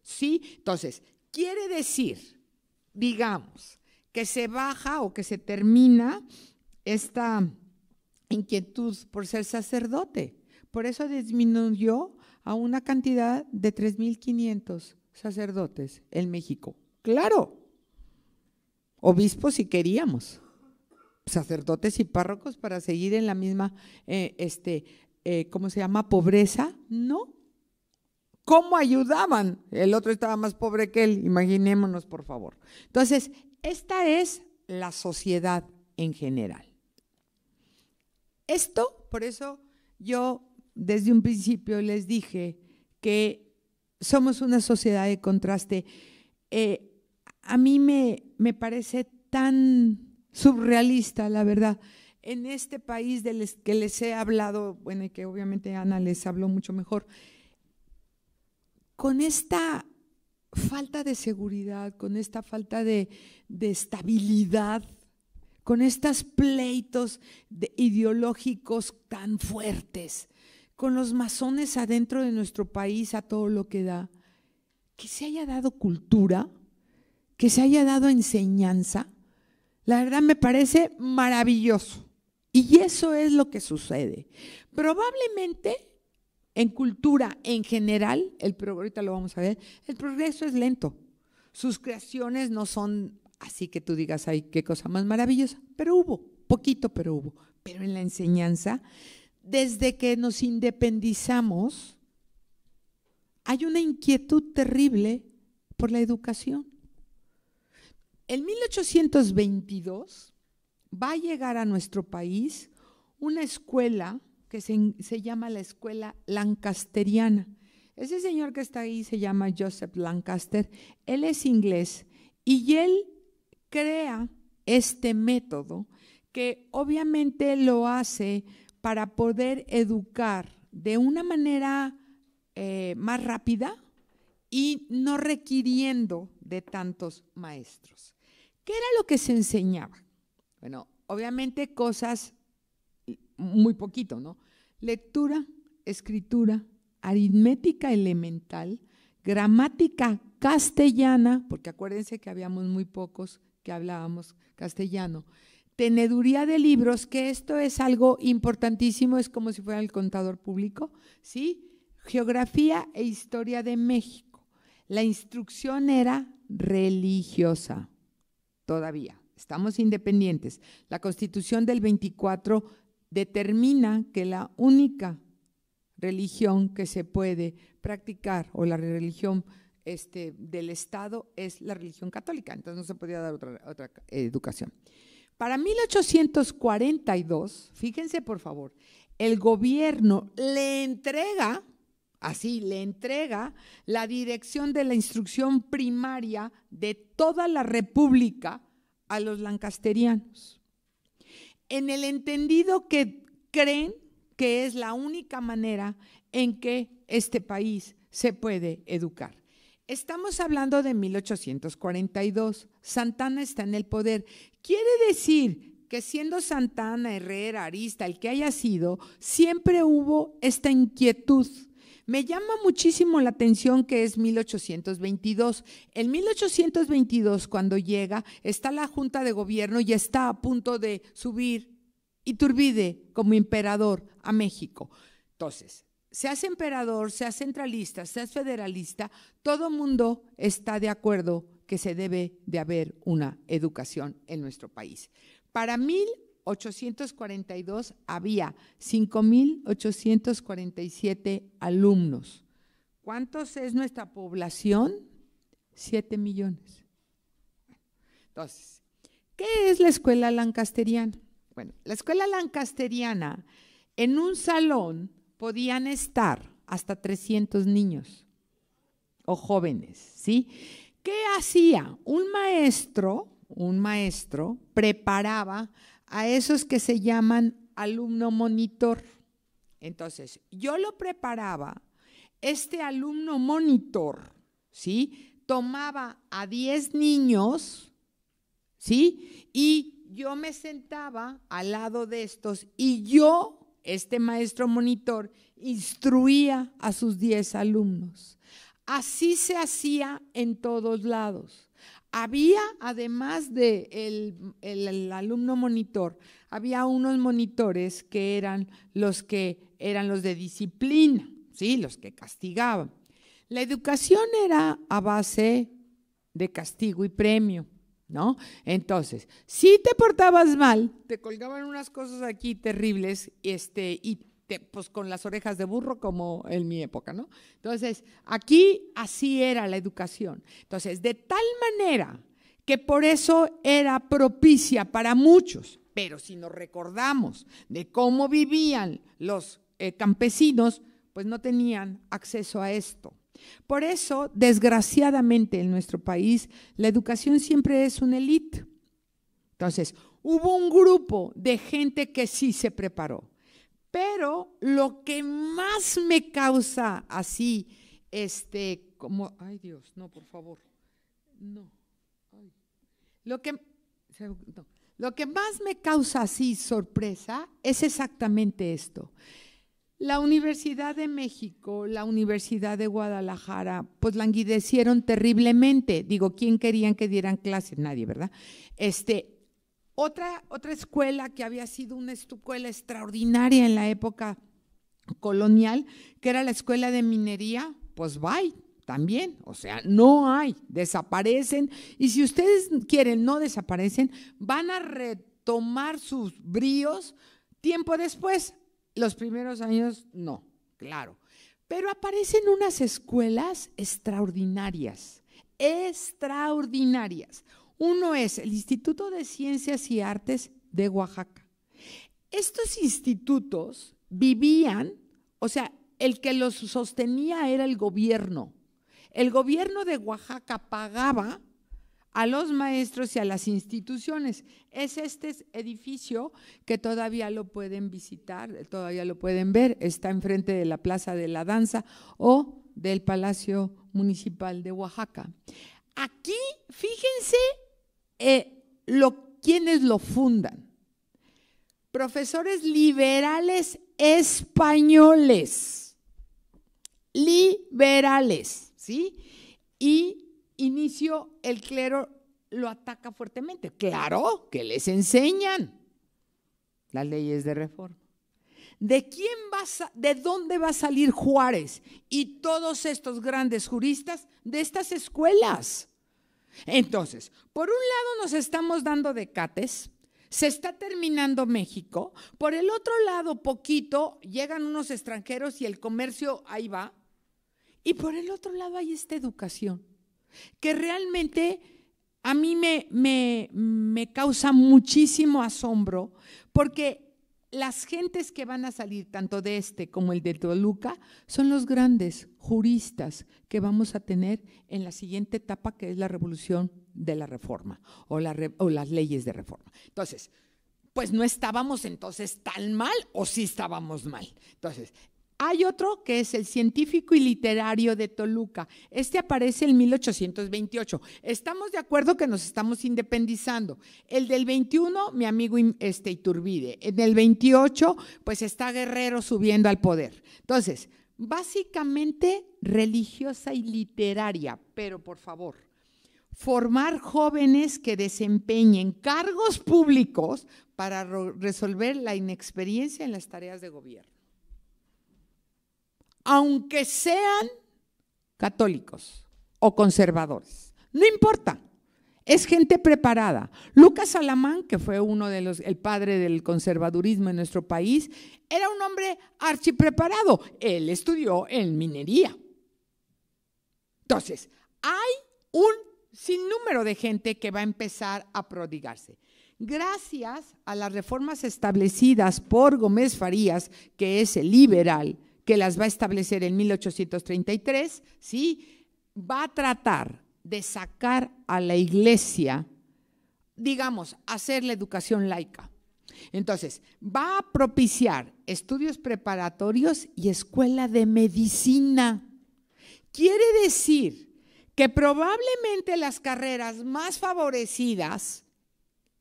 ¿Sí? Entonces, quiere decir, digamos, que se baja o que se termina esta inquietud por ser sacerdote. Por eso disminuyó a una cantidad de 3.500 sacerdotes en México. Claro, obispos si queríamos, sacerdotes y párrocos para seguir en la misma, eh, este, eh, ¿cómo se llama? Pobreza, no. ¿Cómo ayudaban? El otro estaba más pobre que él, imaginémonos, por favor. Entonces, esta es la sociedad en general. Esto, por eso yo desde un principio les dije que somos una sociedad de contraste. Eh, a mí me, parece tan surrealista, la verdad. En este país de los que les he hablado, bueno, y que obviamente Ana les habló mucho mejor, con esta falta de seguridad, con esta falta de, de estabilidad con estos pleitos ideológicos tan fuertes, con los masones adentro de nuestro país a todo lo que da, que se haya dado cultura, que se haya dado enseñanza, la verdad me parece maravilloso. Y eso es lo que sucede. Probablemente en cultura en general, el, ahorita lo vamos a ver, el progreso es lento. Sus creaciones no son Así que tú digas, ay, qué cosa más maravillosa, pero hubo, poquito, pero hubo. Pero en la enseñanza, desde que nos independizamos, hay una inquietud terrible por la educación. En 1822 va a llegar a nuestro país una escuela que se, se, llama la Escuela Lancasteriana. Ese señor que está ahí se llama Joseph Lancaster. Él es inglés y él crea este método que obviamente lo hace para poder educar de una manera eh, más rápida y no requiriendo de tantos maestros. ¿Qué era lo que se enseñaba? Bueno, obviamente cosas muy poquito, ¿no? Lectura, escritura, aritmética elemental, gramática castellana, porque acuérdense que habíamos muy pocos, que hablábamos castellano. Teneduría de libros, que esto es algo importantísimo, es como si fuera el contador público, ¿sí? Geografía e historia de México. La instrucción era religiosa, todavía. Estamos independientes. La constitución del 24 determina que la única religión que se puede practicar o la religión este, del Estado es la religión católica, entonces no se podía dar otra, otra educación. Para 1842, fíjense por favor, el gobierno le entrega, así, le entrega la dirección de la instrucción primaria de toda la República a los lancasterianos. En el entendido que creen que es la única manera en que este país se puede educar. Estamos hablando de 1842. Santana está en el poder. Quiere decir que siendo Santana, Herrera, Arista, el que haya sido, siempre hubo esta inquietud. Me llama muchísimo la atención que es 1822. En 1822, cuando llega, está la Junta de Gobierno y está a punto de subir Iturbide como emperador a México. Entonces, seas emperador, seas centralista, seas federalista, todo mundo está de acuerdo que se debe de haber una educación en nuestro país. Para 1842 había 5.847 alumnos. ¿Cuántos es nuestra población? Siete millones. Entonces, ¿qué es la escuela lancasteriana? Bueno, la escuela lancasteriana en un salón podían estar hasta 300 niños o jóvenes, ¿sí? ¿Qué hacía? Un maestro, un maestro preparaba a esos que se llaman alumno monitor. Entonces, yo lo preparaba, este alumno monitor, ¿sí? Tomaba a 10 niños, ¿sí? Y yo me sentaba al lado de estos y yo este maestro monitor instruía a sus 10 alumnos. Así se hacía en todos lados. Había, además del alumno monitor, había unos monitores que eran los que eran los de disciplina, ¿sí? los que castigaban. La educación era a base de castigo y premio. ¿no? Entonces, si te portabas mal, te colgaban unas cosas aquí terribles, este, y pues con las orejas de burro como en mi época, ¿no? Entonces, aquí así era la educación. Entonces, de tal manera que por eso era propicia para muchos, pero si nos recordamos de cómo vivían los eh, campesinos, pues no tenían acceso a esto. Por eso, desgraciadamente en nuestro país, la educación siempre es una élite. Entonces, hubo un grupo de gente que sí se preparó, pero lo que más me causa así, este, como, ay Dios, no, por favor, Lo, no. lo que más me causa así sorpresa es exactamente esto. La Universidad de México, la Universidad de Guadalajara, pues languidecieron terriblemente. Digo, ¿quién querían que dieran clases? Nadie, ¿verdad? Este, otra, otra escuela que había sido una escuela extraordinaria en la época colonial, que era la escuela de minería, pues bye, también, o sea, no hay, desaparecen. Y si ustedes quieren, no desaparecen, van a retomar sus bríos tiempo después, los primeros años no, claro. Pero aparecen unas escuelas extraordinarias, extraordinarias. Uno es el Instituto de Ciencias y Artes de Oaxaca. Estos institutos vivían, o sea, el que los sostenía era el gobierno. El gobierno de Oaxaca pagaba a los maestros y a las instituciones. Es este edificio que todavía lo pueden visitar, todavía lo pueden ver, está enfrente de la Plaza de la Danza o del Palacio Municipal de Oaxaca. Aquí, fíjense eh, lo, quienes lo fundan. Profesores liberales españoles, liberales, ¿sí? Y inicio el clero lo ataca fuertemente. Claro que les enseñan las leyes de reforma. ¿De quién vas de dónde va a salir Juárez y todos estos grandes juristas de estas escuelas? Entonces, por un lado nos estamos dando decates, se está terminando México, por el otro lado poquito llegan unos extranjeros y el comercio ahí va, y por el otro lado hay esta educación que realmente a mí me, me, me causa muchísimo asombro, porque las gentes que van a salir, tanto de este como el de Toluca, son los grandes juristas que vamos a tener en la siguiente etapa, que es la revolución de la reforma o, las leyes de reforma. Entonces, pues no estábamos entonces tan mal o sí estábamos mal. Entonces, hay otro que es el científico y literario de Toluca. Este aparece en 1828. Estamos de acuerdo que nos estamos independizando. El del 21, mi amigo este, Iturbide. En el 28, pues está Guerrero subiendo al poder. Entonces, básicamente religiosa y literaria, pero por favor, formar jóvenes que desempeñen cargos públicos para resolver la inexperiencia en las tareas de gobierno aunque sean católicos o conservadores. No importa, es gente preparada. Lucas Alamán, que fue uno de los, el padre del conservadurismo en nuestro país, era un hombre archipreparado. Él estudió en minería. Entonces, hay un sinnúmero de gente que va a empezar a prodigarse. Gracias a las reformas establecidas por Gómez Farías, que es el liberal, que las va a establecer en 1833, ¿sí? va a tratar de sacar a la iglesia, digamos, hacer la educación laica. Entonces, va a propiciar estudios preparatorios y escuela de medicina. Quiere decir que probablemente las carreras más favorecidas,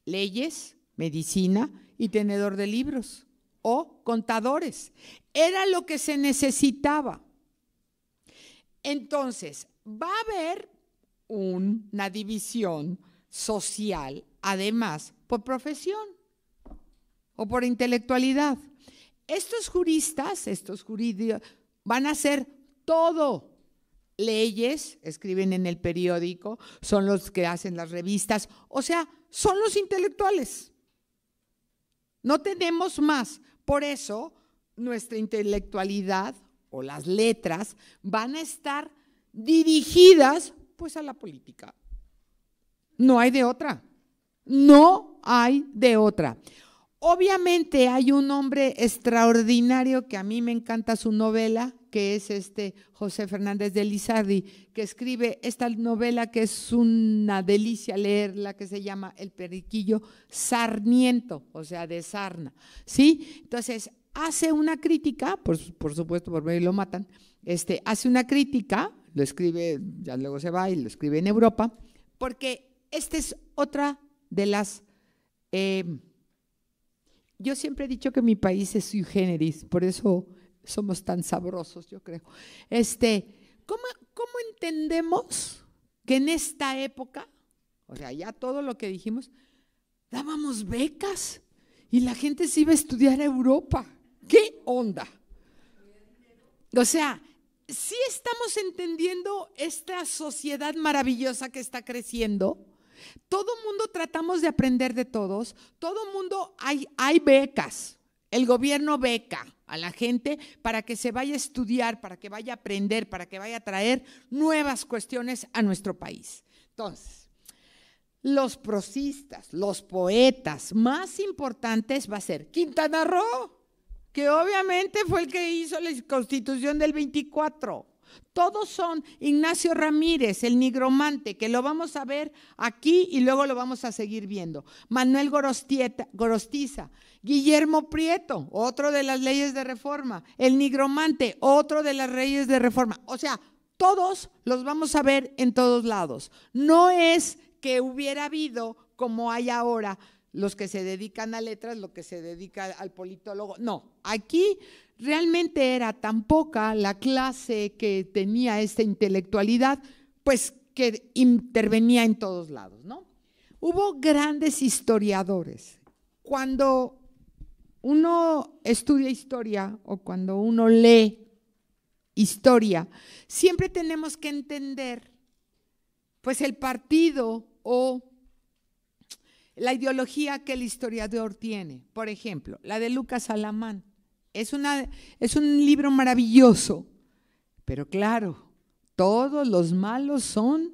leyes, medicina y tenedor de libros o contadores, era lo que se necesitaba. Entonces, va a haber una división social, además, por profesión o por intelectualidad. Estos juristas, estos jurídicos, van a hacer todo. Leyes, escriben en el periódico, son los que hacen las revistas, o sea, son los intelectuales. No tenemos más. Por eso, nuestra intelectualidad o las letras van a estar dirigidas pues a la política. No hay de otra. No hay de otra. Obviamente hay un hombre extraordinario que a mí me encanta su novela, que es este José Fernández de Lizardi, que escribe esta novela que es una delicia leerla, que se llama El Periquillo Sarniento, o sea, de Sarna. ¿Sí? Entonces, hace una crítica, por, supuesto, por medio lo matan, este, hace una crítica, lo escribe, ya luego se va y lo escribe en Europa, porque esta es otra de las... Em, yo siempre he dicho que mi país es sui generis, por eso somos tan sabrosos, yo creo. Este, ¿cómo, cómo entendemos que en esta época, o sea, ya todo lo que dijimos, dábamos becas y la gente se iba a estudiar a Europa? ¿Qué onda? O sea, si estamos entendiendo esta sociedad maravillosa que está creciendo. Todo mundo tratamos de aprender de todos. Todo mundo hay, hay becas. El gobierno beca a la gente para que se vaya a estudiar, para que vaya a aprender, para que vaya a traer nuevas cuestiones a nuestro país. Entonces, los prosistas, los poetas más importantes va a ser Quintana Roo que obviamente fue el que hizo la constitución del 24. Todos son Ignacio Ramírez, el nigromante, que lo vamos a ver aquí y luego lo vamos a seguir viendo. Manuel Gorostiza, Guillermo Prieto, otro de las leyes de reforma. El nigromante, otro de las leyes de reforma. O sea, todos los vamos a ver en todos lados. No es que hubiera habido, como hay ahora, los que se dedican a letras, lo que se dedica al politólogo. No, aquí realmente era tan poca la clase que tenía esta intelectualidad, pues que intervenía en todos lados, ¿no? Hubo grandes historiadores. Cuando uno estudia historia o cuando uno lee historia, siempre tenemos que entender, pues el partido o la ideología que el historiador tiene, por ejemplo, la de Lucas Alamán, es, una, es un libro maravilloso, pero claro, todos los malos son,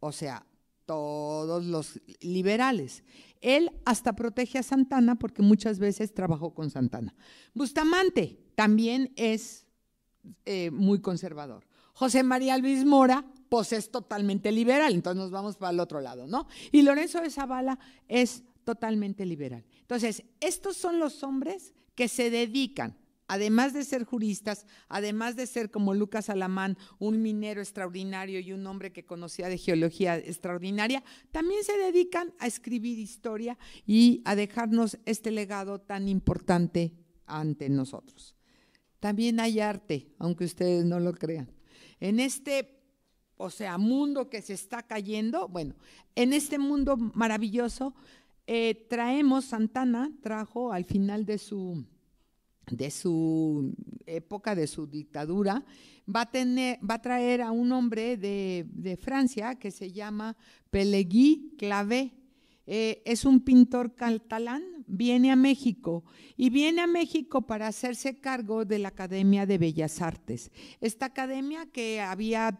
o sea, todos los liberales. Él hasta protege a Santana porque muchas veces trabajó con Santana. Bustamante también es eh, muy conservador. José María Luis Mora, pues, es totalmente liberal, entonces nos vamos para el otro lado, ¿no? Y Lorenzo de Zavala es totalmente liberal. Entonces, estos son los hombres que se dedican, además de ser juristas, además de ser como Lucas Alamán, un minero extraordinario y un hombre que conocía de geología extraordinaria, también se dedican a escribir historia y a dejarnos este legado tan importante ante nosotros. También hay arte, aunque ustedes no lo crean. En este o sea, mundo que se está cayendo. Bueno, en este mundo maravilloso eh, traemos, Santana trajo al final de su, de su época, de su dictadura, va a, tener, va a traer a un hombre de, Francia que se llama Pelegui Clavé. Eh, es un pintor catalán, viene a México y viene a México para hacerse cargo de la Academia de Bellas Artes. Esta academia que había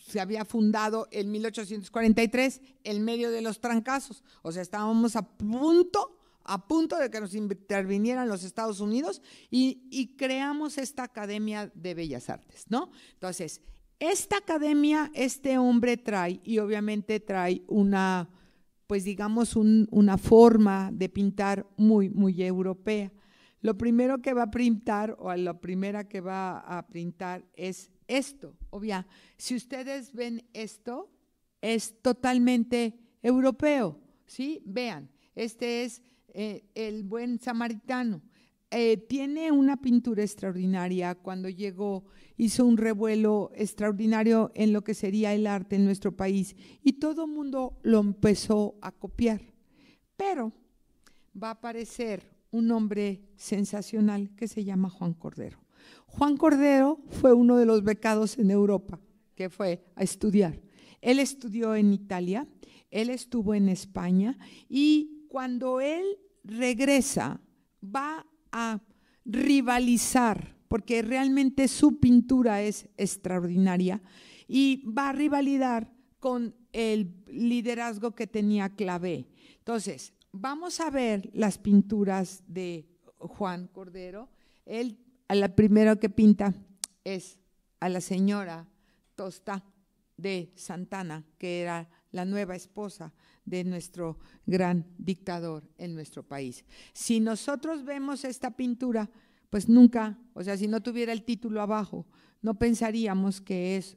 se había fundado en 1843 en medio de los trancazos. O sea, estábamos a punto, a punto de que nos intervinieran los Estados Unidos y, creamos esta Academia de Bellas Artes, ¿no? Entonces, esta academia, este hombre trae, y obviamente trae una, pues digamos, una forma de pintar muy, muy europea. Lo primero que va a pintar, o la primera que va a pintar, es esto, obvia, si ustedes ven esto, es totalmente europeo, ¿sí? Vean, este es eh, el buen samaritano. Eh, tiene una pintura extraordinaria. Cuando llegó, hizo un revuelo extraordinario en lo que sería el arte en nuestro país y todo el mundo lo empezó a copiar. Pero va a aparecer un hombre sensacional que se llama Juan Cordero. Juan Cordero fue uno de los becados en Europa, que fue a estudiar. Él estudió en Italia, él estuvo en España y cuando él regresa va a rivalizar, porque realmente su pintura es extraordinaria, y va a rivalizar con el liderazgo que tenía Clavé. Entonces, vamos a ver las pinturas de Juan Cordero. Él la primera que pinta es a la señora Tosta de Santana, que era la nueva esposa de nuestro gran dictador en nuestro país. Si nosotros vemos esta pintura, pues nunca, o sea, si no tuviera el título abajo, no pensaríamos que es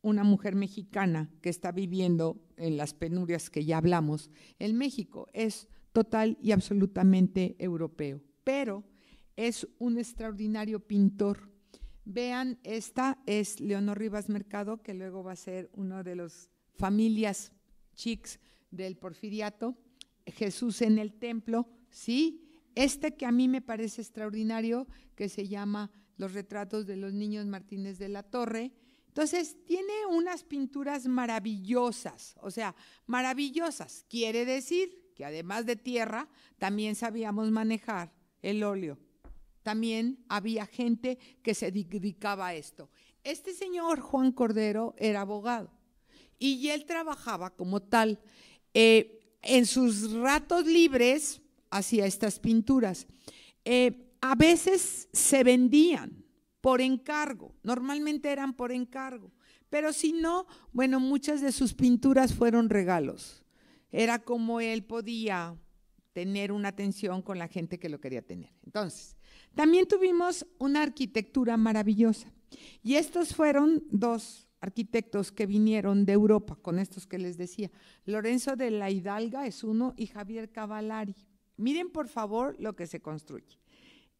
una mujer mexicana que está viviendo en las penurias que ya hablamos. El México es total y absolutamente europeo, pero es un extraordinario pintor. Vean, esta es Leonor Rivas Mercado, que luego va a ser uno de los familias chics del porfiriato. Jesús en el templo, ¿sí? Este que a mí me parece extraordinario, que se llama Los retratos de los niños Martínez de la Torre. Entonces, tiene unas pinturas maravillosas, o sea, maravillosas. Quiere decir que además de tierra, también sabíamos manejar el óleo también había gente que se dedicaba a esto. Este señor Juan Cordero era abogado y él trabajaba como tal. Eh, en sus ratos libres hacía estas pinturas. Eh, a veces se vendían por encargo, normalmente eran por encargo, pero si no, bueno, muchas de sus pinturas fueron regalos. Era como él podía tener una atención con la gente que lo quería tener. Entonces, también tuvimos una arquitectura maravillosa. Y estos fueron dos arquitectos que vinieron de Europa, con estos que les decía. Lorenzo de la Hidalga es uno y Javier Cavallari. Miren por favor lo que se construye.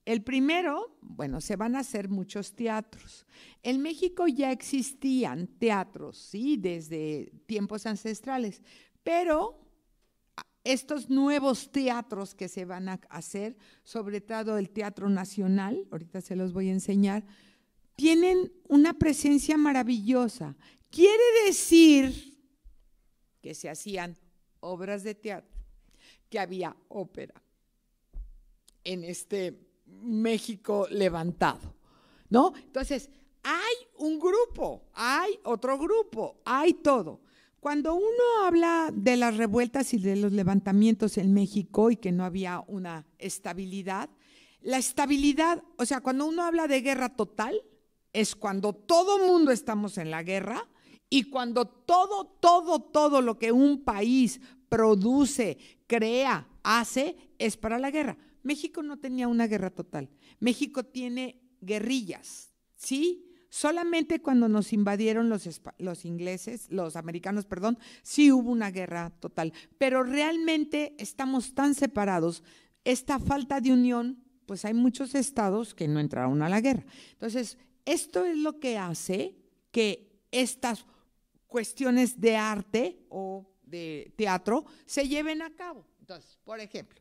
El primero, bueno, se van a hacer muchos teatros. En México ya existían teatros, sí, desde tiempos ancestrales, pero estos nuevos teatros que se van a hacer, sobre todo el Teatro Nacional, ahorita se los voy a enseñar, tienen una presencia maravillosa. Quiere decir que se hacían obras de teatro, que había ópera en este México levantado, ¿no? Entonces, hay un grupo, hay otro grupo, hay todo. Cuando uno habla de las revueltas y de los levantamientos en México y que no había una estabilidad, la estabilidad, o sea, cuando uno habla de guerra total, es cuando todo mundo estamos en la guerra y cuando todo, todo, todo lo que un país produce, crea, hace, es para la guerra. México no tenía una guerra total. México tiene guerrillas, ¿sí? Solamente cuando nos invadieron los, los ingleses, los americanos, perdón, sí hubo una guerra total. Pero realmente estamos tan separados. Esta falta de unión, pues hay muchos estados que no entraron a la guerra. Entonces, esto es lo que hace que estas cuestiones de arte o de teatro se lleven a cabo. Entonces, por ejemplo,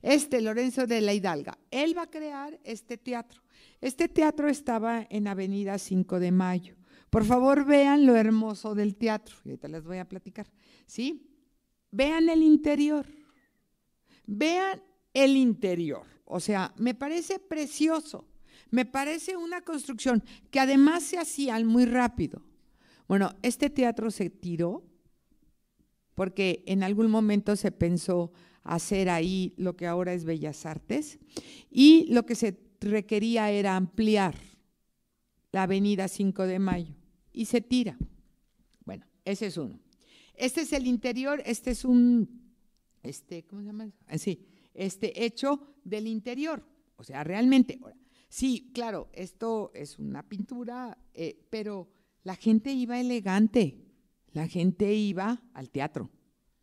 este Lorenzo de la Hidalga, él va a crear este teatro este teatro estaba en Avenida 5 de Mayo. Por favor, vean lo hermoso del teatro, ahorita les voy a platicar, ¿sí? Vean el interior, vean el interior, o sea, me parece precioso, me parece una construcción que además se hacía muy rápido. Bueno, este teatro se tiró porque en algún momento se pensó hacer ahí lo que ahora es Bellas Artes y lo que se requería era ampliar la avenida 5 de Mayo y se tira. Bueno, ese es uno. Este es el interior, este es un, este, ¿cómo se llama? Ah, sí, este hecho del interior, o sea, realmente. sí, claro, esto es una pintura, eh, pero la gente iba elegante, la gente iba al teatro,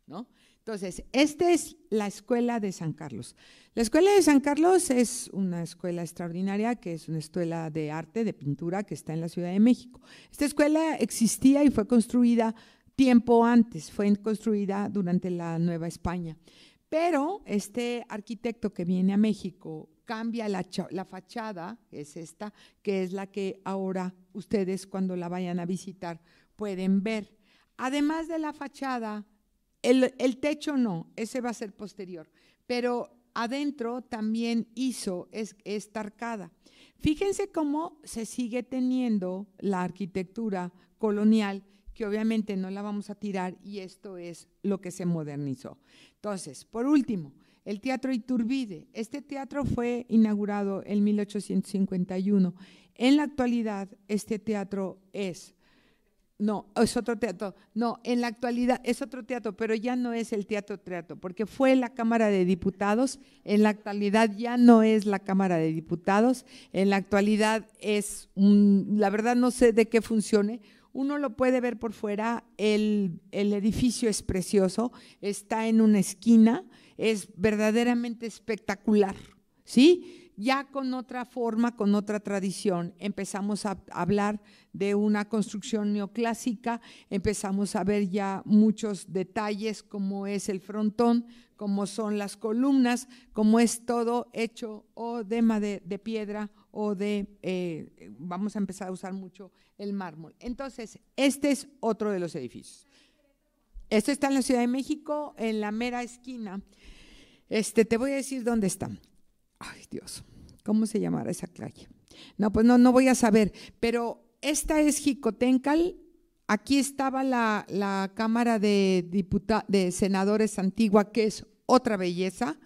¿no? Entonces, esta es la Escuela de San Carlos. La Escuela de San Carlos es una escuela extraordinaria, que es una escuela de arte, de pintura, que está en la Ciudad de México. Esta escuela existía y fue construida tiempo antes, fue construida durante la Nueva España. Pero este arquitecto que viene a México cambia la, fachada, es esta, que es la que ahora ustedes cuando la vayan a visitar pueden ver. Además de la fachada el, techo no, ese va a ser posterior, pero adentro también hizo es, esta arcada. Fíjense cómo se sigue teniendo la arquitectura colonial, que obviamente no la vamos a tirar y esto es lo que se modernizó. Entonces, por último, el Teatro Iturbide. Este teatro fue inaugurado en 1851. En la actualidad, este teatro es no, es otro teatro. No, en la actualidad es otro teatro, pero ya no es el teatro teatro, porque fue la Cámara de Diputados, en la actualidad ya no es la Cámara de Diputados, en la actualidad es, un, la verdad no sé de qué funcione, uno lo puede ver por fuera, el, el edificio es precioso, está en una esquina, es verdaderamente espectacular, ¿sí? ya con otra forma, con otra tradición, empezamos a hablar de una construcción neoclásica, empezamos a ver ya muchos detalles, como es el frontón, cómo son las columnas, cómo es todo hecho o de, de piedra o de, eh, vamos a empezar a usar mucho el mármol. Entonces, este es otro de los edificios. Este está en la Ciudad de México, en la mera esquina. Este, te voy a decir dónde está ay Dios, ¿cómo se llamará esa calle? No, pues no, no voy a saber, pero esta es Jicotencal. Aquí estaba la, Cámara de, de Senadores Antigua, que es otra belleza.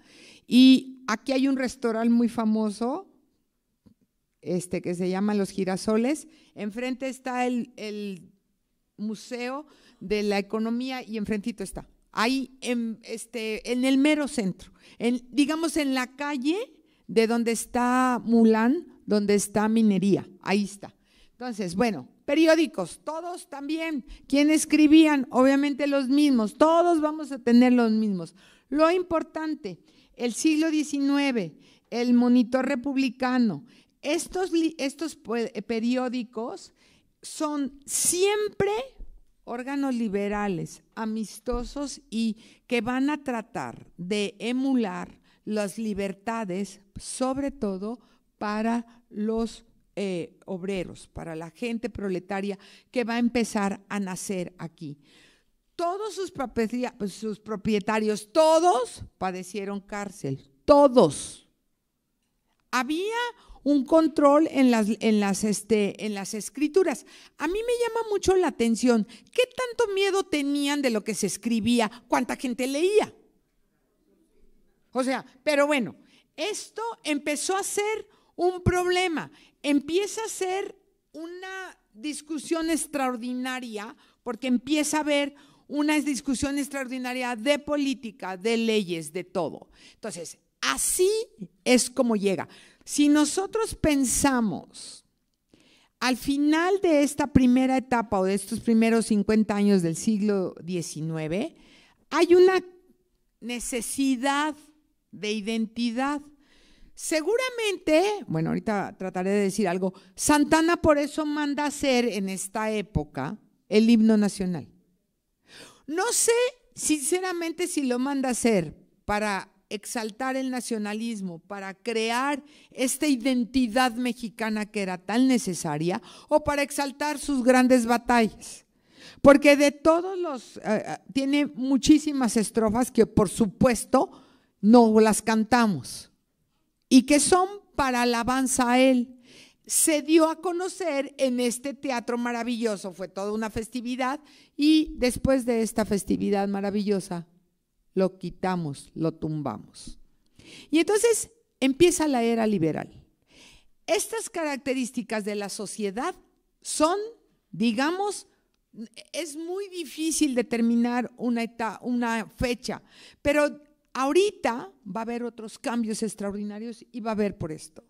Y aquí hay un restaurante muy famoso, este que se llama Los Girasoles. Enfrente está el, Museo de la Economía y enfrentito está. Ahí en, este, en el mero centro, digamos en la calle de donde está Mulan, donde está minería. Ahí está. Entonces, bueno, periódicos, todos también. ¿Quién escribían? Obviamente los mismos. Todos vamos a tener los mismos. Lo importante, el siglo XIX, el monitor republicano, estos, estos eh, periódicos son siempre órganos liberales, amistosos y que van a tratar de emular las libertades, sobre todo para los eh, obreros, para la gente proletaria que va a empezar a nacer aquí. Todos sus, pues, sus propietarios, todos padecieron cárcel, todos. Había un control en las, en, las, este, en las escrituras. A mí me llama mucho la atención, ¿qué tanto miedo tenían de lo que se escribía? ¿Cuánta gente leía? O sea, pero bueno, esto empezó a ser un problema, empieza a ser una discusión extraordinaria, porque empieza a haber una discusión extraordinaria de política, de leyes, de todo. Entonces, así es como llega. Si nosotros pensamos al final de esta primera etapa o de estos primeros 50 años del siglo XIX, hay una necesidad de identidad. Seguramente, bueno, ahorita trataré de decir algo, Santana por eso manda hacer en esta época el himno nacional. No sé, sinceramente, si lo manda hacer para exaltar el nacionalismo, para crear esta identidad mexicana que era tan necesaria, o para exaltar sus grandes batallas. Porque de todos los, eh, eh, tiene muchísimas estrofas que por supuesto no las cantamos y que son para alabanza a Él. Se dio a conocer en este teatro maravilloso, fue toda una festividad y después de esta festividad maravillosa lo quitamos, lo tumbamos. Y entonces empieza la era liberal. Estas características de la sociedad son, digamos, es muy difícil determinar una, una fecha, pero Ahorita va a haber otros cambios extraordinarios y va a haber por esto.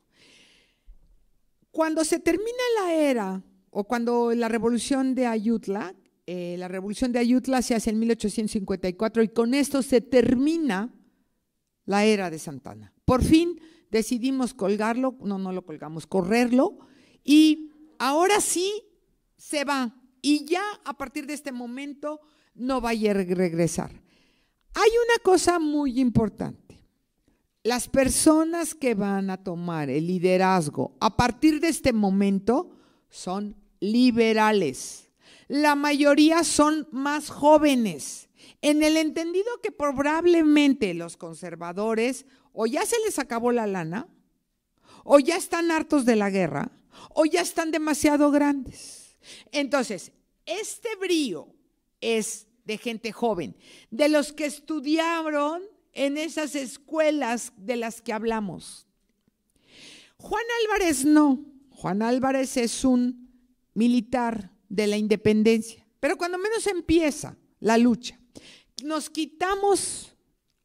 Cuando se termina la era, o cuando la revolución de Ayutla, eh, la revolución de Ayutla se hace en 1854 y con esto se termina la era de Santana. Por fin decidimos colgarlo, no, no lo colgamos, correrlo y ahora sí se va y ya a partir de este momento no va a regresar. Hay una cosa muy importante. Las personas que van a tomar el liderazgo a partir de este momento son liberales. La mayoría son más jóvenes, en el entendido que probablemente los conservadores o ya se les acabó la lana, o ya están hartos de la guerra, o ya están demasiado grandes. Entonces, este brío es de gente joven, de los que estudiaron en esas escuelas de las que hablamos. Juan Álvarez no. Juan Álvarez es un militar de la independencia, pero cuando menos empieza la lucha, nos quitamos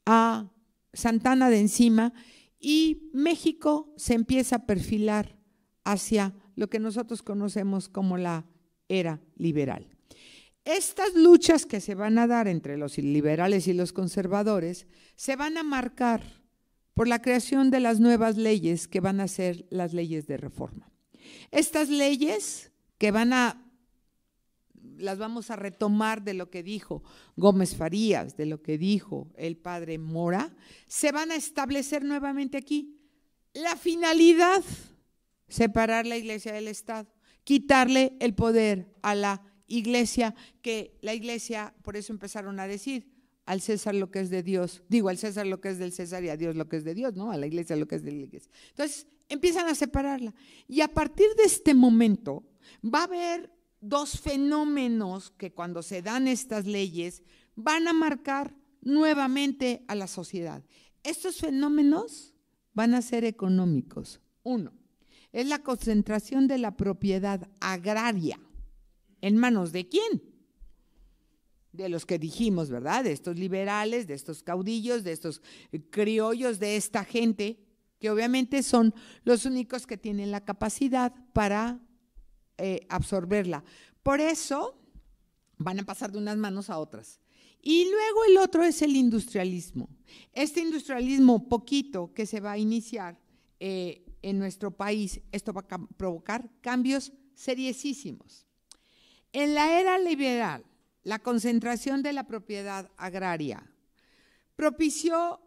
a Santana de encima y México se empieza a perfilar hacia lo que nosotros conocemos como la era liberal. Estas luchas que se van a dar entre los liberales y los conservadores se van a marcar por la creación de las nuevas leyes que van a ser las leyes de reforma. Estas leyes que van a, las vamos a retomar de lo que dijo Gómez Farías, de lo que dijo el padre Mora, se van a establecer nuevamente aquí. La finalidad, separar la iglesia del Estado, quitarle el poder a la iglesia, que la iglesia, por eso empezaron a decir, al César lo que es de Dios, digo al César lo que es del César y a Dios lo que es de Dios, ¿no? A la iglesia lo que es de la iglesia. Entonces, empiezan a separarla. Y a partir de este momento va a haber dos fenómenos que cuando se dan estas leyes van a marcar nuevamente a la sociedad. Estos fenómenos van a ser económicos. Uno, es la concentración de la propiedad agraria ¿En manos de quién? De los que dijimos, ¿verdad? De estos liberales, de estos caudillos, de estos eh, criollos, de esta gente, que obviamente son los únicos que tienen la capacidad para eh, absorberla. Por eso van a pasar de unas manos a otras. Y luego el otro es el industrialismo. Este industrialismo poquito que se va a iniciar eh, en nuestro país, esto va a provocar cambios seriosísimos. En la era liberal, la concentración de la propiedad agraria propició,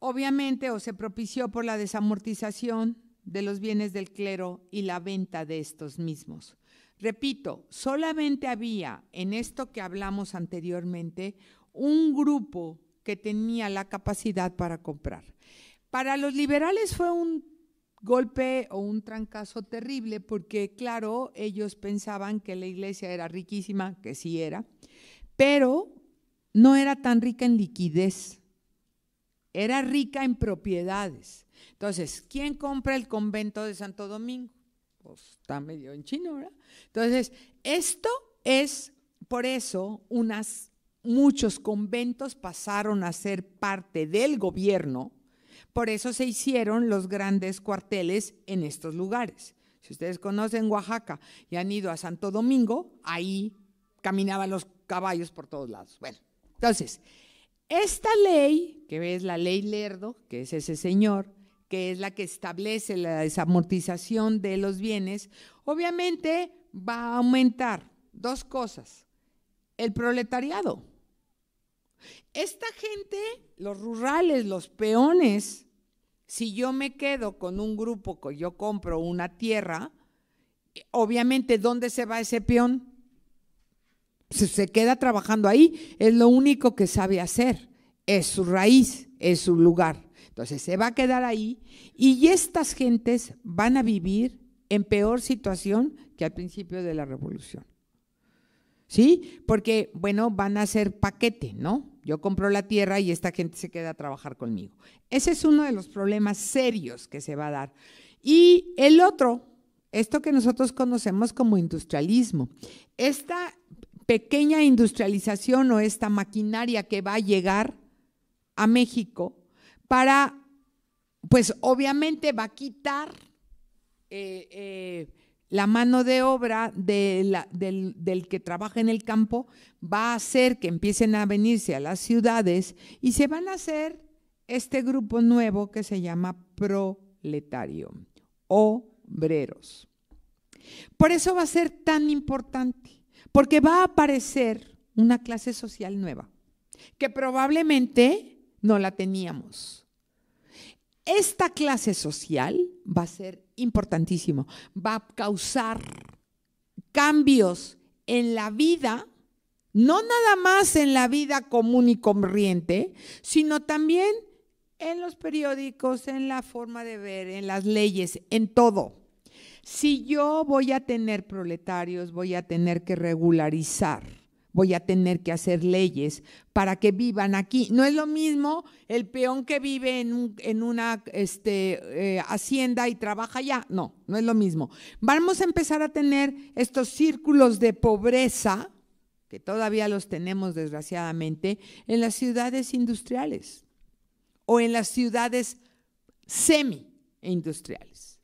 obviamente, o se propició por la desamortización de los bienes del clero y la venta de estos mismos. Repito, solamente había en esto que hablamos anteriormente un grupo que tenía la capacidad para comprar. Para los liberales fue un golpe o un trancazo terrible, porque claro, ellos pensaban que la iglesia era riquísima, que sí era, pero no era tan rica en liquidez, era rica en propiedades. Entonces, ¿quién compra el convento de Santo Domingo? Pues está medio en chino, ¿verdad? Entonces, esto es, por eso, unas, muchos conventos pasaron a ser parte del gobierno, por eso se hicieron los grandes cuarteles en estos lugares. Si ustedes conocen Oaxaca y han ido a Santo Domingo, ahí caminaban los caballos por todos lados. Bueno, entonces, esta ley, que es la ley Lerdo, que es ese señor, que es la que establece la desamortización de los bienes, obviamente va a aumentar dos cosas. El proletariado. Esta gente, los rurales, los peones, si yo me quedo con un grupo que yo compro una tierra, eh, obviamente, ¿dónde se va ese peón? se queda trabajando ahí, es lo único que sabe hacer, es su raíz, es su lugar. Entonces se va a quedar ahí y estas gentes van a vivir en peor situación que al principio de la revolución. ¿sí? Porque, bueno, van a ser paquete, ¿no? Yo compro la tierra y esta gente se queda a trabajar conmigo. Ese es uno de los problemas serios que se va a dar. Y el otro, esto que nosotros conocemos como industrialismo, esta pequeña industrialización o esta maquinaria que va a llegar a México para, pues obviamente va a quitar eh, eh, la mano de obra del, del, que trabaja en el campo va a hacer que empiecen a venirse a las ciudades y se van a hacer este grupo nuevo que se llama proletario, obreros. Por eso va a ser tan importante, porque va a aparecer una clase social nueva, que probablemente no la teníamos esta clase social va a ser importantísimo, va a causar cambios en la vida, no nada más en la vida común y corriente, sino también en los periódicos, en la forma de ver, en las leyes, en todo. Si yo voy a tener proletarios, voy a tener que regularizar voy a tener que hacer leyes para que vivan aquí. No es lo mismo el peón que vive en, una este, eh, hacienda y trabaja allá. No, no es lo mismo. Vamos a empezar a tener estos círculos de pobreza, que todavía los tenemos desgraciadamente, en las ciudades industriales o en las ciudades semi-industriales.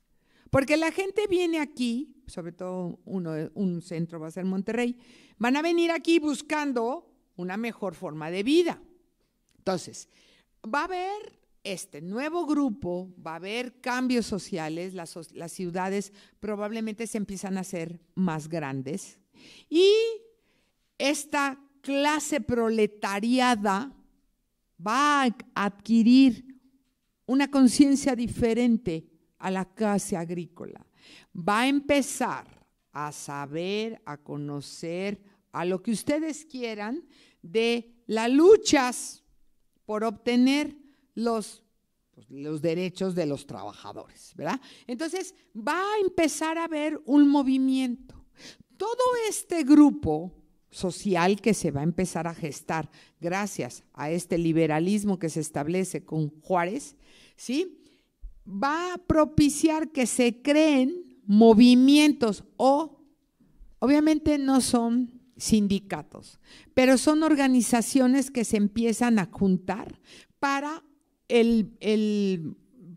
Porque la gente viene aquí sobre todo uno, un centro va a ser Monterrey, van a venir aquí buscando una mejor forma de vida. Entonces, va a haber este nuevo grupo, va a haber cambios sociales, las, las ciudades probablemente se empiezan a hacer más grandes y esta clase proletariada va a adquirir una conciencia diferente a la clase agrícola va a empezar a saber, a conocer, a lo que ustedes quieran de las luchas por obtener los, pues, los derechos de los trabajadores, ¿verdad? Entonces va a empezar a haber un movimiento. Todo este grupo social que se va a empezar a gestar gracias a este liberalismo que se establece con Juárez, ¿sí? va a propiciar que se creen movimientos o, obviamente no son sindicatos, pero son organizaciones que se empiezan a juntar para,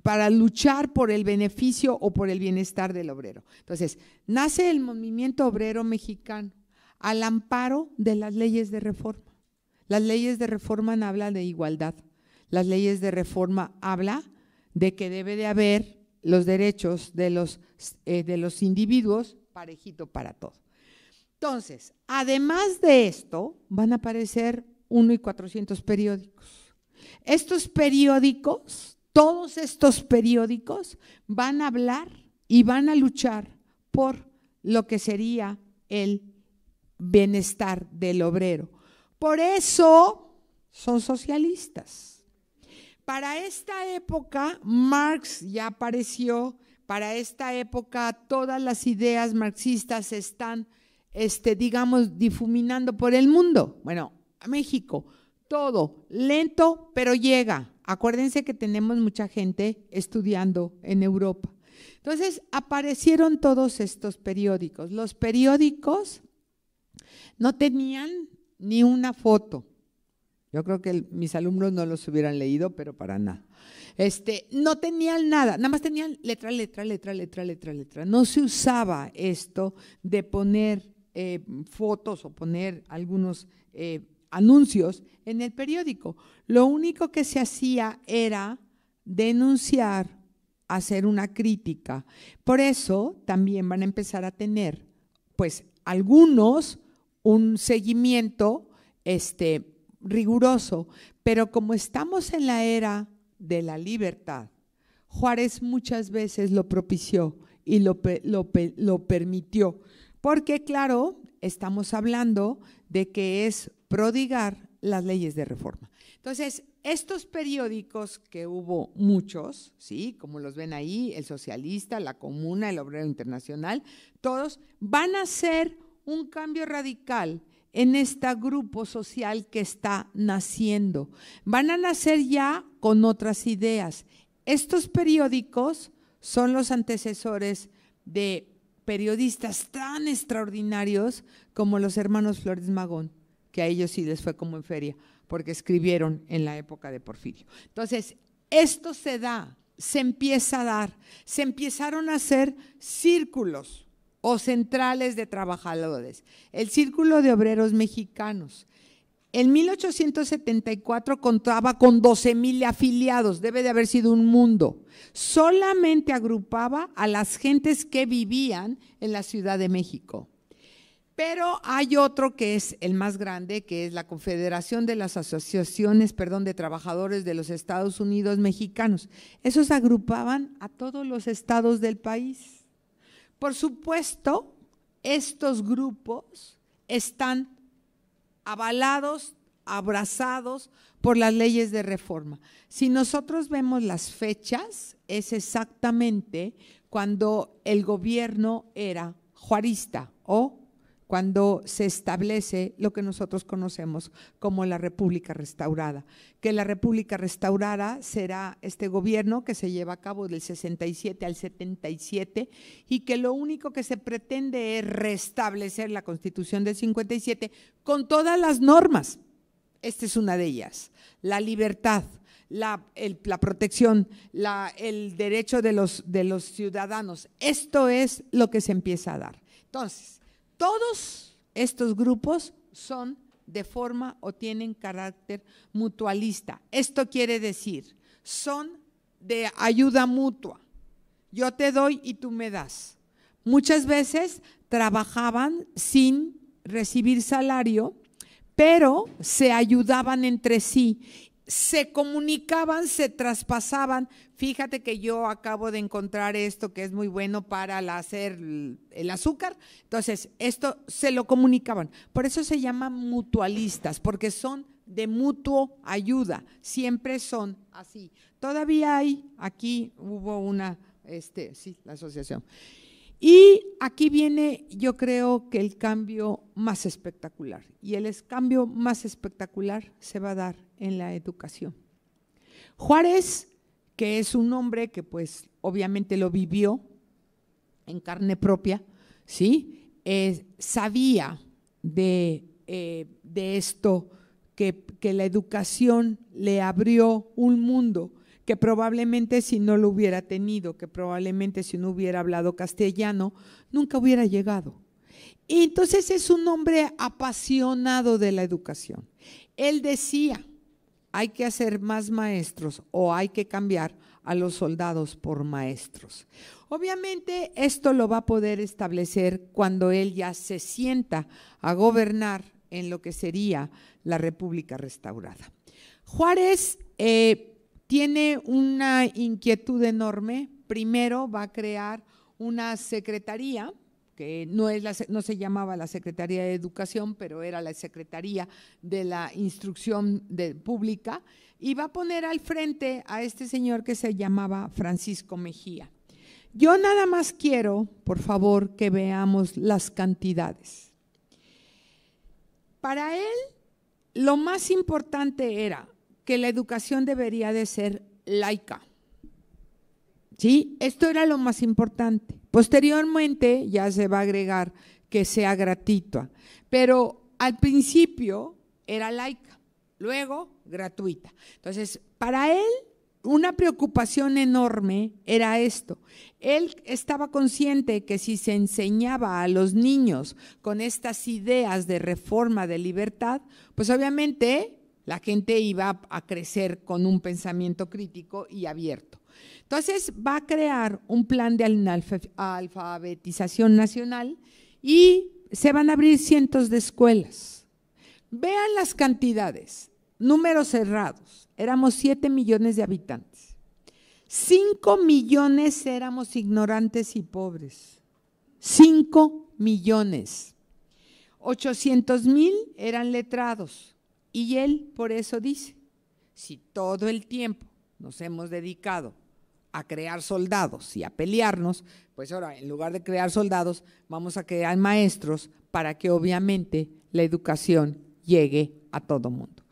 para luchar por el beneficio o por el bienestar del obrero. Entonces, nace el movimiento obrero mexicano al amparo de las leyes de reforma. Las leyes de reforma hablan de igualdad. Las leyes de reforma hablan de que debe de haber los derechos de los, eh, de los individuos parejito para todo. Entonces, además de esto, van a aparecer 1 y 400 periódicos. Estos periódicos, todos estos periódicos van a hablar y van a luchar por lo que sería el bienestar del obrero. Por eso son socialistas para esta época, Marx ya apareció, para esta época todas las ideas marxistas están, este, digamos, difuminando por el mundo. Bueno, a México, todo lento, pero llega. Acuérdense que tenemos mucha gente estudiando en Europa. Entonces, aparecieron todos estos periódicos. Los periódicos no tenían ni una foto yo creo que mis alumnos no los hubieran leído, pero para nada. Este, no tenían nada, nada más tenían letra, letra, letra, letra, letra, letra. No se usaba esto de poner eh, fotos o poner algunos eh, anuncios en el periódico. Lo único que se hacía era denunciar, hacer una crítica. Por eso también van a empezar a tener, pues, algunos un seguimiento, este, riguroso, pero como estamos en la era de la libertad, Juárez muchas veces lo propició y lo, permitió, porque claro, estamos hablando de que es prodigar las leyes de reforma. Entonces, estos periódicos, que hubo muchos, ¿sí? como los ven ahí, El Socialista, La Comuna, El Obrero Internacional, todos van a ser un cambio radical en este grupo social que está naciendo. Van a nacer ya con otras ideas. Estos periódicos son los antecesores de periodistas tan extraordinarios como los hermanos Flores Magón, que a ellos sí les fue como en feria, porque escribieron en la época de Porfirio. Entonces, esto se da, se empieza a dar, se empezaron a hacer círculos o centrales de trabajadores, el Círculo de Obreros Mexicanos. En 1874 contaba con mil afiliados, debe de haber sido un mundo. Solamente agrupaba a las gentes que vivían en la Ciudad de México. Pero hay otro que es el más grande, que es la Confederación de las Asociaciones, perdón, de Trabajadores de los Estados Unidos Mexicanos. Esos agrupaban a todos los estados del país. Por supuesto, estos grupos están avalados, abrazados por las leyes de reforma. Si nosotros vemos las fechas, es exactamente cuando el gobierno era juarista o cuando se establece lo que nosotros conocemos como la República Restaurada. Que la República Restaurada será este gobierno que se lleva a cabo del 67 al 77 y que lo único que se pretende es restablecer la Constitución del 57 con todas las normas. Esta es una de ellas, la libertad. La, protección, el derecho de los, de los ciudadanos. Esto es lo que se empieza a dar. Entonces, todos estos grupos son de forma o tienen carácter mutualista. Esto quiere decir, son de ayuda mutua. Yo te doy y tú me das. Muchas veces trabajaban sin recibir salario, pero se ayudaban entre sí se comunicaban, se traspasaban. Fíjate que yo acabo de encontrar esto que es muy bueno para hacer el azúcar. Entonces, esto se lo comunicaban. Por eso se llaman mutualistas, porque son de mutuo ayuda. Siempre son así. Todavía hay, aquí hubo una, este, sí, la asociación. Y aquí viene, yo creo que el cambio más espectacular. Y el cambio más espectacular se va a dar en la educación. Juárez, que es un hombre que pues obviamente lo vivió en carne propia, ¿sí? Eh, sabía de, eh, de esto, que, que la educación le abrió un mundo que probablemente si no lo hubiera tenido, que probablemente si no hubiera hablado castellano, nunca hubiera llegado. Y entonces es un hombre apasionado de la educación. Él decía, hay que hacer más maestros o hay que cambiar a los soldados por maestros. Obviamente esto lo va a poder establecer cuando él ya se sienta a gobernar en lo que sería la República restaurada. Juárez eh, tiene una inquietud enorme. Primero va a crear una secretaría que no, es no se llamaba la Secretaría de Educación, pero era la Secretaría de la Instrucción Pública, y va a poner al frente a este señor que se llamaba Francisco Mejía. Yo nada más quiero, por favor, que veamos las cantidades. Para él, lo más importante era que la educación debería de ser laica. ¿sí? Esto era lo más importante. Posteriormente ya se va a agregar que sea gratuita, pero al principio era laica, luego gratuita. Entonces, para él, una preocupación enorme era esto. Él estaba consciente que si se enseñaba a los niños con estas ideas de reforma de libertad, pues obviamente la gente iba a crecer con un pensamiento crítico y abierto. Entonces va a crear un plan de alfabetización nacional y se van a abrir cientos de escuelas. Vean las cantidades, números cerrados. Éramos 7 millones de habitantes. 5 millones éramos ignorantes y pobres. 5 millones. 800 mil eran letrados. Y él por eso dice, si todo el tiempo nos hemos dedicado a crear soldados y a pelearnos, pues ahora en lugar de crear soldados, vamos a crear maestros para que obviamente la educación llegue a todo mundo.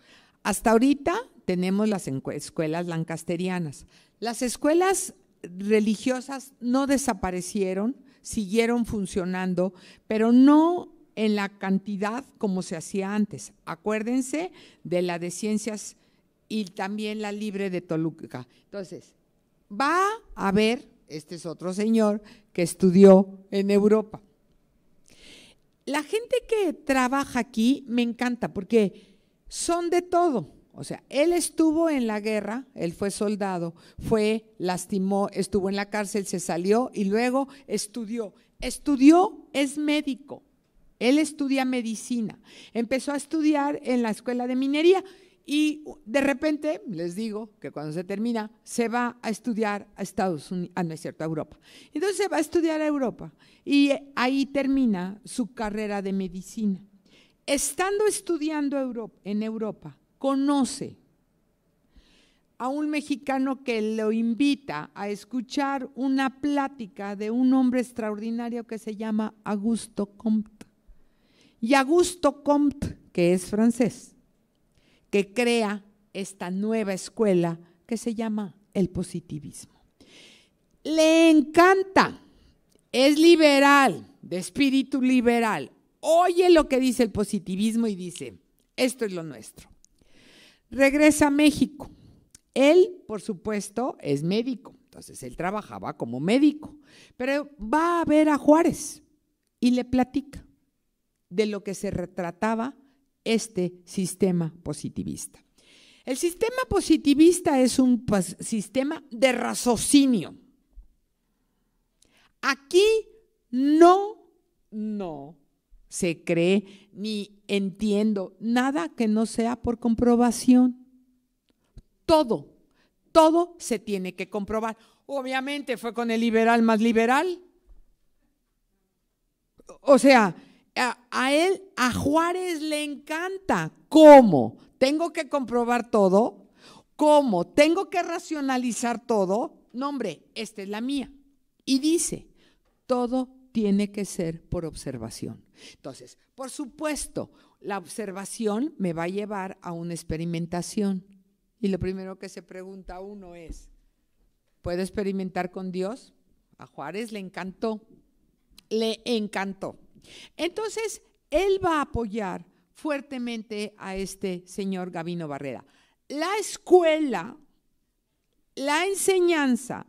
Hasta ahorita tenemos las escuelas lancasterianas. Las escuelas religiosas no desaparecieron, siguieron funcionando, pero no en la cantidad como se hacía antes. Acuérdense de la de ciencias y también la libre de Toluca. Entonces, va a ver, este es otro señor que estudió en Europa. La gente que trabaja aquí me encanta porque son de todo. O sea, él estuvo en la guerra, él fue soldado, fue, lastimó, estuvo en la cárcel, se salió y luego estudió. Estudió, es médico. Él estudia medicina. Empezó a estudiar en la escuela de minería y de repente, les digo que cuando se termina, se va a estudiar a Estados Unidos, ah, no es cierto, a Europa. Entonces se va a estudiar a Europa y eh, ahí termina su carrera de medicina. Estando estudiando en Europa, conoce a un mexicano que lo invita a escuchar una plática de un hombre extraordinario que se llama Augusto Comte. Y Augusto Comte, que es francés, que crea esta nueva escuela que se llama el positivismo. Le encanta, es liberal, de espíritu liberal. Oye lo que dice el positivismo y dice, esto es lo nuestro. Regresa a México. Él, por supuesto, es médico, entonces él trabajaba como médico, pero va a ver a Juárez y le platica de lo que se retrataba este sistema positivista. El sistema positivista es un sistema de raciocinio. Aquí no, no se cree ni entiendo nada que no sea por comprobación. Todo, todo se tiene que comprobar. Obviamente fue con el liberal más liberal. O sea, a, él, a Juárez le encanta. ¿Cómo? ¿Tengo que comprobar todo? ¿Cómo? ¿Tengo que racionalizar todo? No, hombre, esta es la mía. Y dice, todo tiene que ser por observación. Entonces, por supuesto, la observación me va a llevar a una experimentación. Y lo primero que se pregunta uno es, ¿puedo experimentar con Dios? A Juárez le encantó, le encantó. Entonces, él va a apoyar fuertemente a este señor Gabino Barrera. La escuela, la enseñanza,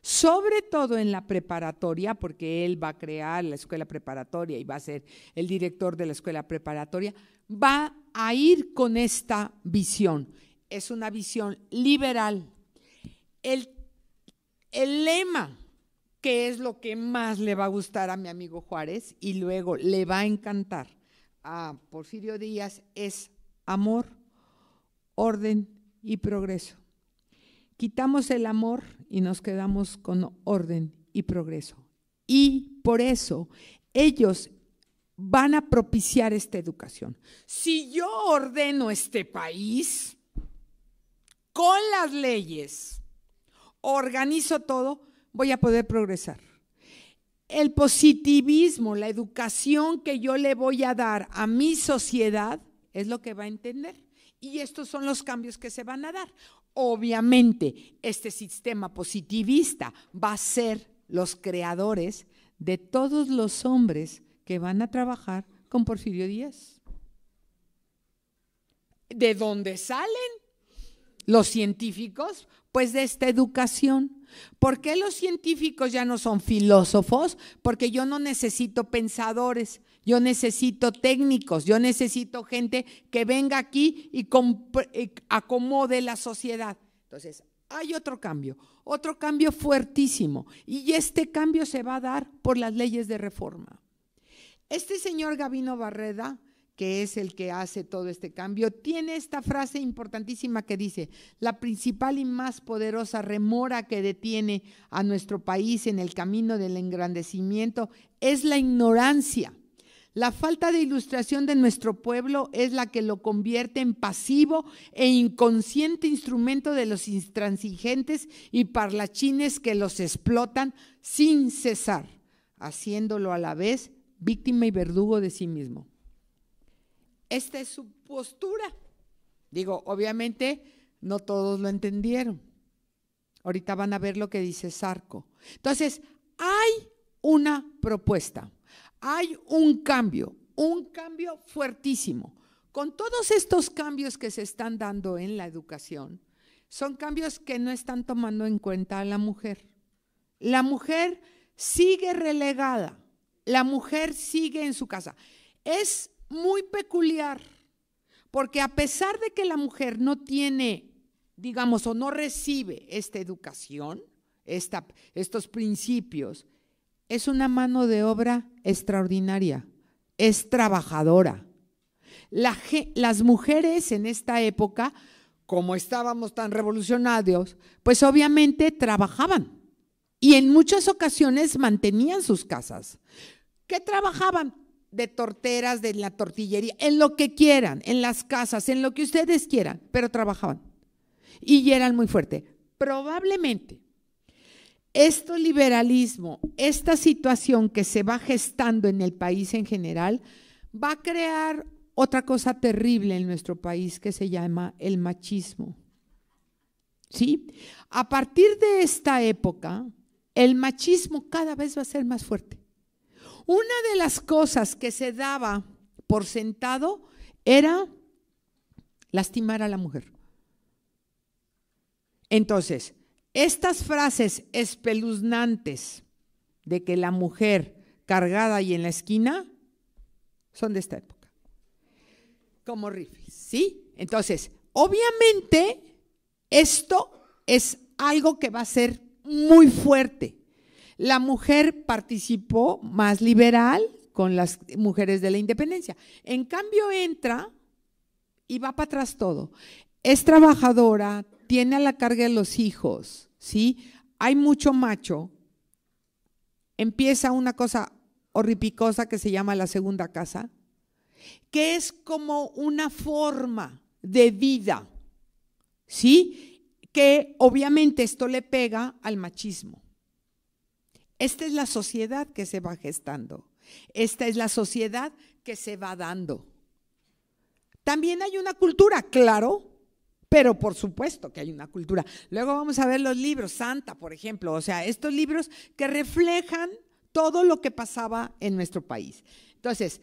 sobre todo en la preparatoria, porque él va a crear la escuela preparatoria y va a ser el director de la escuela preparatoria, va a ir con esta visión. Es una visión liberal. El, el lema qué es lo que más le va a gustar a mi amigo Juárez y luego le va a encantar a Porfirio Díaz es amor, orden y progreso. Quitamos el amor y nos quedamos con orden y progreso. Y por eso ellos van a propiciar esta educación. Si yo ordeno este país con las leyes, organizo todo, voy a poder progresar. El positivismo, la educación que yo le voy a dar a mi sociedad es lo que va a entender. Y estos son los cambios que se van a dar. Obviamente, este sistema positivista va a ser los creadores de todos los hombres que van a trabajar con Porfirio Díaz. ¿De dónde salen? los científicos? Pues de esta educación. ¿Por qué los científicos ya no son filósofos? Porque yo no necesito pensadores, yo necesito técnicos, yo necesito gente que venga aquí y acomode la sociedad. Entonces, hay otro cambio, otro cambio fuertísimo. Y este cambio se va a dar por las leyes de reforma. Este señor Gabino Barreda que es el que hace todo este cambio, tiene esta frase importantísima que dice, la principal y más poderosa remora que detiene a nuestro país en el camino del engrandecimiento es la ignorancia. La falta de ilustración de nuestro pueblo es la que lo convierte en pasivo e inconsciente instrumento de los intransigentes y parlachines que los explotan sin cesar, haciéndolo a la vez víctima y verdugo de sí mismo. Esta es su postura. Digo, obviamente no todos lo entendieron. Ahorita van a ver lo que dice Sarco. Entonces, hay una propuesta, hay un cambio, un cambio fuertísimo. Con todos estos cambios que se están dando en la educación, son cambios que no están tomando en cuenta a la mujer. La mujer sigue relegada, la mujer sigue en su casa. Es muy peculiar, porque a pesar de que la mujer no tiene, digamos, o no recibe esta educación, estos principios, es una mano de obra extraordinaria, es trabajadora. las mujeres en esta época, como estábamos tan revolucionarios, pues obviamente trabajaban y en muchas ocasiones mantenían sus casas. ¿Qué trabajaban? de torteras, de la tortillería, en lo que quieran, en las casas, en lo que ustedes quieran, pero trabajaban y eran muy fuertes. Probablemente este liberalismo, esta situación que se va gestando en el país en general, va a crear otra cosa terrible en nuestro país que se llama el machismo. ¿Sí? A partir de esta época, el machismo cada vez va a ser más fuerte. Una de las cosas que se daba por sentado era lastimar a la mujer. Entonces, estas frases espeluznantes de que la mujer cargada y en la esquina son de esta época, como rifles, ¿sí? Entonces, obviamente, esto es algo que va a ser muy fuerte la mujer participó más liberal con las mujeres de la independencia. En cambio, entra y va para atrás todo. Es trabajadora, tiene a la carga de los hijos, ¿sí? Hay mucho macho. Empieza una cosa horripicosa que se llama la segunda casa, que es como una forma de vida, ¿sí? Que obviamente esto le pega al machismo. Esta es la sociedad que se va gestando. Esta es la sociedad que se va dando. También hay una cultura, claro, pero por supuesto que hay una cultura. Luego vamos a ver los libros, Santa, por ejemplo, o sea, estos libros que reflejan todo lo que pasaba en nuestro país. Entonces,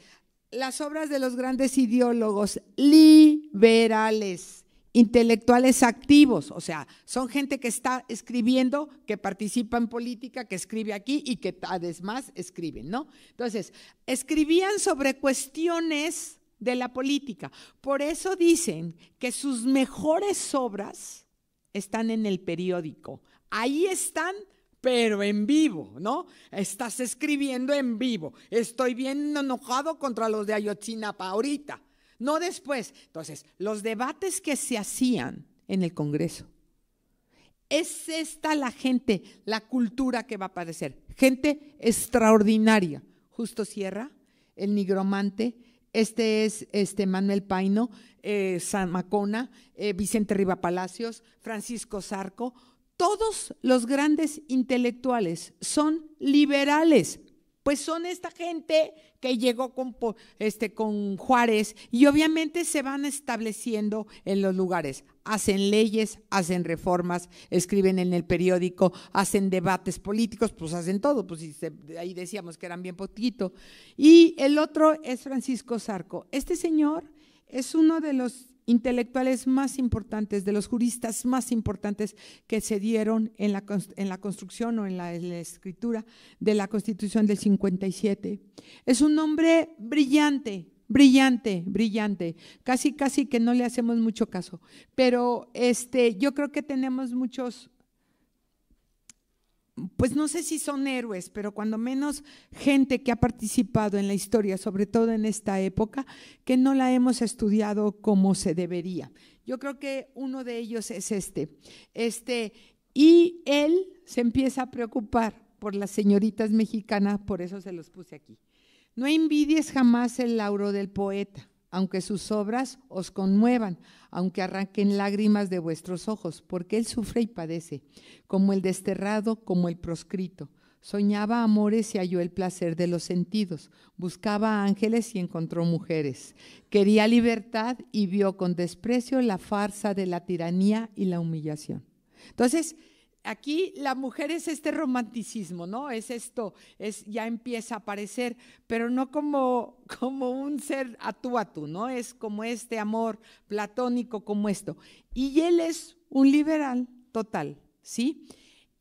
las obras de los grandes ideólogos liberales intelectuales activos, o sea, son gente que está escribiendo, que participa en política, que escribe aquí y que además escriben, ¿no? Entonces, escribían sobre cuestiones de la política. Por eso dicen que sus mejores obras están en el periódico. Ahí están pero en vivo, ¿no? Estás escribiendo en vivo. Estoy bien enojado contra los de Ayotzinapa ahorita, no después. Entonces, los debates que se hacían en el Congreso, es esta la gente, la cultura que va a aparecer. Gente extraordinaria. Justo Sierra, el nigromante, este es este Manuel Paino, San eh, Macona, eh, Vicente Riva Palacios, Francisco Zarco. Todos los grandes intelectuales son liberales, pues son esta gente que llegó este, con, Juárez y obviamente se van estableciendo en los lugares. Hacen leyes, hacen reformas, escriben en el periódico, hacen debates políticos, pues hacen todo, pues ahí decíamos que eran bien poquito. Y el otro es Francisco Zarco. Este señor es uno de los intelectuales más importantes, de los juristas más importantes que se dieron en la, en la construcción o en la, escritura de la Constitución del 57. Es un hombre brillante, brillante, brillante. Casi, casi que no le hacemos mucho caso. Pero este, yo creo que tenemos muchos pues no sé si son héroes, pero cuando menos gente que ha participado en la historia, sobre todo en esta época, que no la hemos estudiado como se debería. Yo creo que uno de ellos es este. Este y él se empieza a preocupar por las señoritas mexicanas, por eso se los puse aquí. No envidies jamás el lauro del poeta aunque sus obras os conmuevan, aunque arranquen lágrimas de vuestros ojos, porque él sufre y padece, como el desterrado, como el proscrito. Soñaba amores y halló el placer de los sentidos. Buscaba ángeles y encontró mujeres. Quería libertad y vio con desprecio la farsa de la tiranía y la humillación. Entonces, aquí la mujer es este romanticismo, ¿no? Es esto, es ya empieza a aparecer, pero no como, como un ser a tú a tú, ¿no? Es como este amor platónico, como esto. Y él es un liberal total, ¿sí?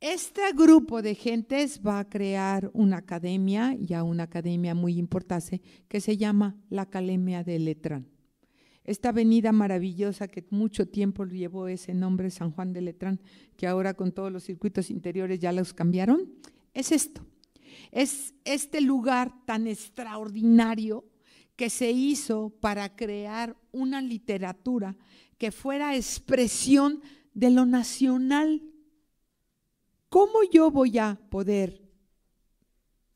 Este grupo de gentes va a crear una academia, ya una academia muy importante, que se llama la Academia de Letrán esta avenida maravillosa que mucho tiempo llevó ese nombre San Juan de Letrán, que ahora con todos los circuitos interiores ya los cambiaron, es esto. Es este lugar tan extraordinario que se hizo para crear una literatura que fuera expresión de lo nacional. ¿Cómo yo voy a poder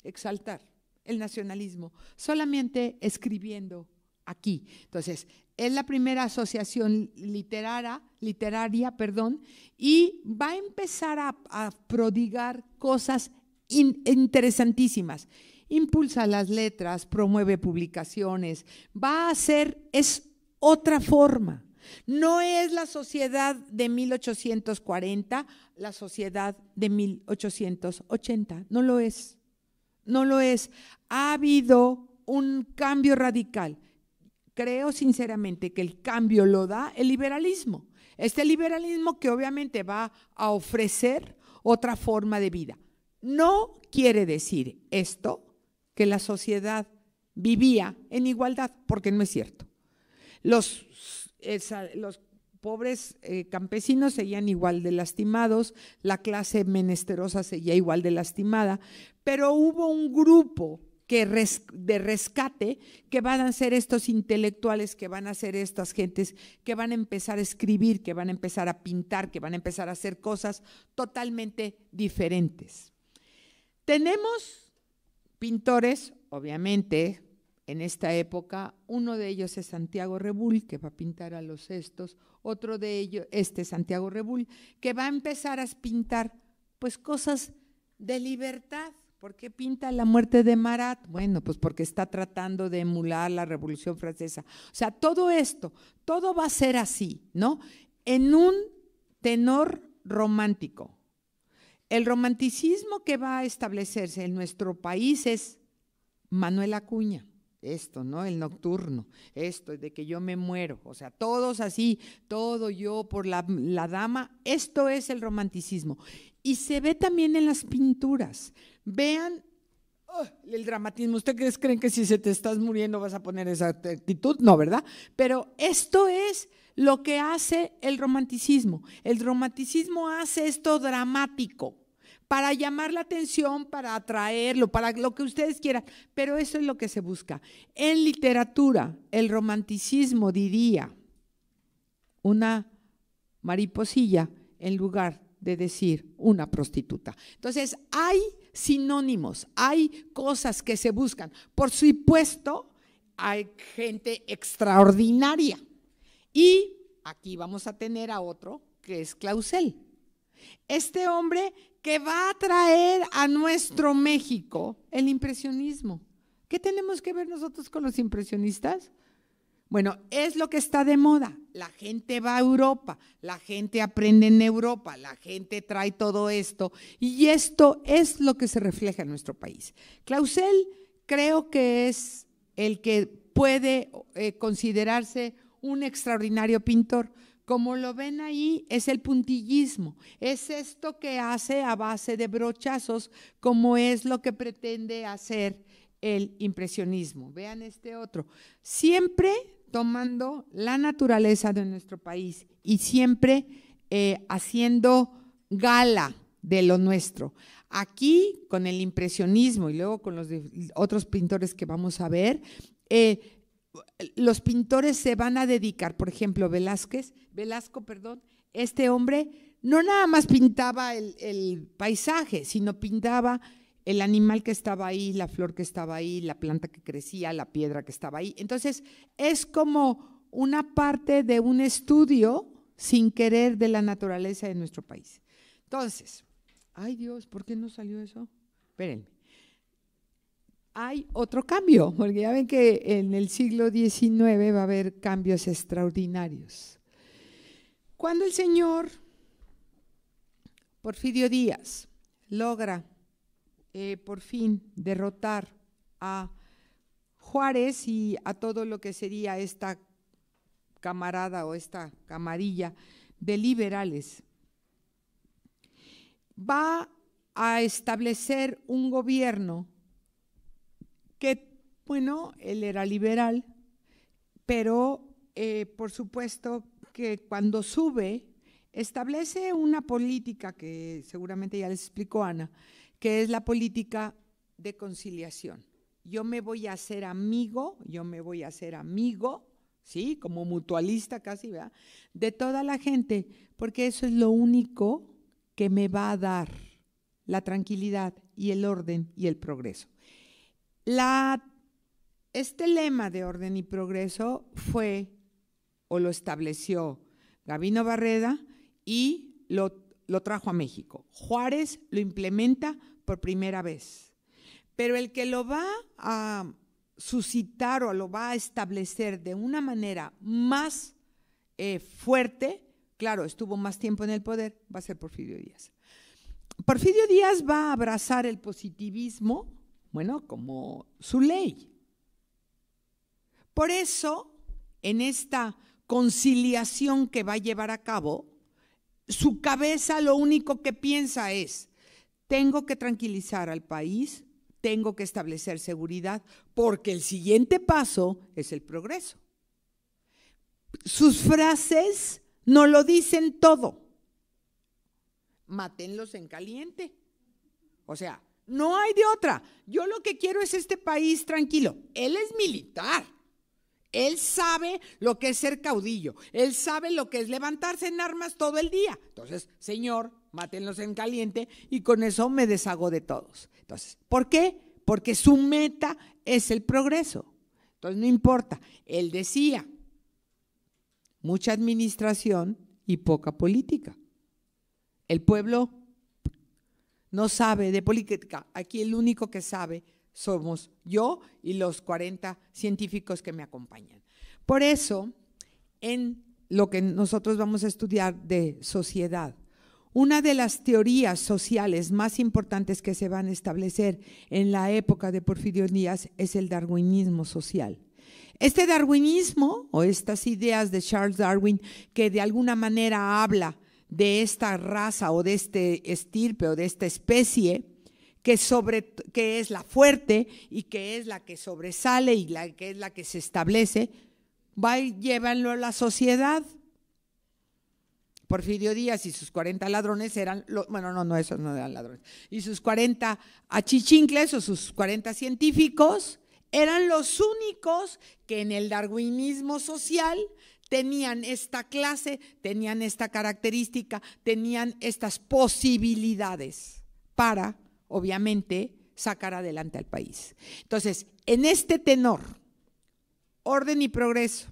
exaltar el nacionalismo? Solamente escribiendo aquí. Entonces, es la primera asociación literaria, literaria perdón, y va a empezar a, prodigar cosas interesantísimas. Impulsa las letras, promueve publicaciones, va a ser, es otra forma. No es la sociedad de 1840, la sociedad de 1880, no lo es, no lo es. Ha habido un cambio radical creo sinceramente que el cambio lo da el liberalismo. Este liberalismo que obviamente va a ofrecer otra forma de vida. No quiere decir esto que la sociedad vivía en igualdad, porque no es cierto. Los, ah, los pobres eh, campesinos seguían igual de lastimados, la clase menesterosa seguía igual de lastimada, pero hubo un grupo de rescate que van a ser estos intelectuales, que van a ser estas gentes, que van a empezar a escribir, que van a empezar a pintar, que van a empezar a hacer cosas totalmente diferentes. Tenemos pintores, obviamente, en esta época, uno de ellos es Santiago Rebull, que va a pintar a los estos, otro de ellos, este Santiago Rebull, que va a empezar a pintar pues cosas de libertad, ¿Por qué pinta la muerte de Marat? Bueno, pues porque está tratando de emular la Revolución Francesa. O sea, todo esto, todo va a ser así, ¿no? En un tenor romántico. El romanticismo que va a establecerse en nuestro país es Manuel Acuña, esto, ¿no? El nocturno, esto, de que yo me muero, o sea, todos así, todo yo por la, dama, esto es el romanticismo. Y se ve también en las pinturas. Vean oh, el dramatismo. ¿Ustedes creen que si se te estás muriendo vas a poner esa actitud? No, ¿verdad? Pero esto es lo que hace el romanticismo. El romanticismo hace esto dramático para llamar la atención, para atraerlo, para lo que ustedes quieran, pero eso es lo que se busca. En literatura, el romanticismo diría una mariposilla en lugar de decir una prostituta. Entonces, hay sinónimos, hay cosas que se buscan. Por supuesto, hay gente extraordinaria. Y aquí vamos a tener a otro que es Clausel. Este hombre que va a traer a nuestro México el impresionismo. ¿Qué tenemos que ver nosotros con los impresionistas? Bueno, es lo que está de moda. La gente va a Europa, la gente aprende en Europa, la gente trae todo esto y esto es lo que se refleja en nuestro país. Clausel creo que es el que puede eh, considerarse un extraordinario pintor. Como lo ven ahí, es el puntillismo, es esto que hace a base de brochazos, como es lo que pretende hacer el impresionismo. Vean este otro. Siempre tomando la naturaleza de nuestro país y siempre eh, haciendo gala de lo nuestro. Aquí, con el impresionismo y luego con los otros pintores que vamos a ver, eh, los pintores se van a dedicar, por ejemplo, Velázquez, Velasco, perdón, este hombre no nada más pintaba el paisaje, sino pintaba el animal que estaba ahí, la flor que estaba ahí, la planta que crecía, la piedra que estaba ahí. Entonces, es como una parte de un estudio sin querer de la naturaleza de nuestro país. Entonces, ay Dios, ¿por qué no salió eso? Espérenme. Hay otro cambio, porque ya ven que en el siglo XIX va a haber cambios extraordinarios. Cuando el señor Porfirio Díaz logra eh, por fin derrotar a Juárez y a todo lo que sería esta camarada o esta camarilla de liberales. Va a establecer un gobierno que, bueno, él era liberal, pero eh, por supuesto que cuando sube, establece una política que seguramente ya les explicó Ana, que es la política de conciliación. Yo me voy a hacer amigo, yo me voy a hacer amigo, ¿sí? Como mutualista casi, ¿verdad? De toda la gente, porque eso es lo único que me va a dar la tranquilidad y el orden y el progreso. este lema de orden y progreso fue o lo estableció Gabino Barreda y lo lo trajo a México. Juárez lo implementa por primera vez. Pero el que lo va a suscitar o lo va a establecer de una manera más eh, fuerte, claro, estuvo más tiempo en el poder, va a ser Porfirio Díaz. Porfirio Díaz va a abrazar el positivismo, bueno, como su ley. Por eso, en esta conciliación que va a llevar a cabo, su cabeza lo único que piensa es, tengo que tranquilizar al país, tengo que establecer seguridad, porque el siguiente paso es el progreso. Sus frases no lo dicen todo. Matenlos en caliente. O sea, no hay de otra. Yo lo que quiero es este país tranquilo. Él es militar. Él sabe lo que es ser caudillo. Él sabe lo que es levantarse en armas todo el día. Entonces, Señor, mátenlos en caliente y con eso me deshago de todos. Entonces, ¿por qué? Porque su meta es el progreso. Entonces, no importa. Él decía, mucha administración y poca política. El pueblo no sabe de política. Aquí el único que sabe somos yo y los 40 científicos que me acompañan. Por eso, en lo que nosotros vamos a estudiar de sociedad, una de las teorías sociales más importantes que se van a establecer en la época de Porfirio Díaz es el darwinismo social. Este darwinismo o estas ideas de Charles Darwin que de alguna manera habla de esta raza o de este estirpe o de esta especie, que, sobre, que es la fuerte y que es la que sobresale y la, que es la que se establece, va y llévanlo a la sociedad. Porfirio Díaz y sus 40 ladrones eran, bueno, no, no, esos no eran ladrones, y sus 40 achichincles o sus 40 científicos eran los únicos que en el darwinismo social tenían esta clase, tenían esta característica, tenían estas posibilidades para obviamente, sacar adelante al país. Entonces, en este tenor, orden y progreso,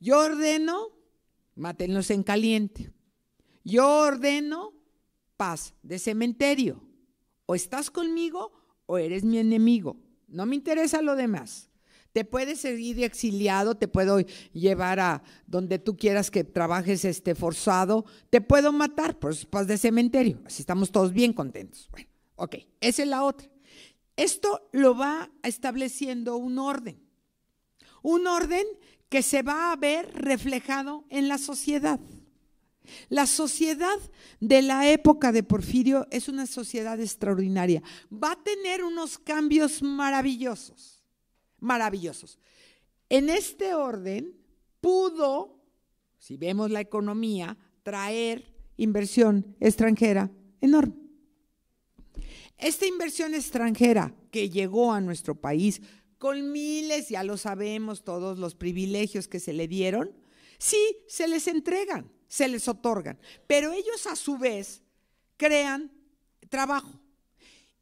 yo ordeno, matenlos en caliente, yo ordeno paz de cementerio, o estás conmigo o eres mi enemigo, no me interesa lo demás. Te puedes seguir exiliado, te puedo llevar a donde tú quieras que trabajes este forzado, te puedo matar, por eso paz de cementerio. Así estamos todos bien contentos. Bueno, Ok, esa es la otra. Esto lo va estableciendo un orden. Un orden que se va a ver reflejado en la sociedad. La sociedad de la época de Porfirio es una sociedad extraordinaria. Va a tener unos cambios maravillosos, maravillosos. En este orden pudo, si vemos la economía, traer inversión extranjera enorme. Esta inversión extranjera que llegó a nuestro país con miles, ya lo sabemos, todos los privilegios que se le dieron, sí, se les entregan, se les otorgan, pero ellos a su vez crean trabajo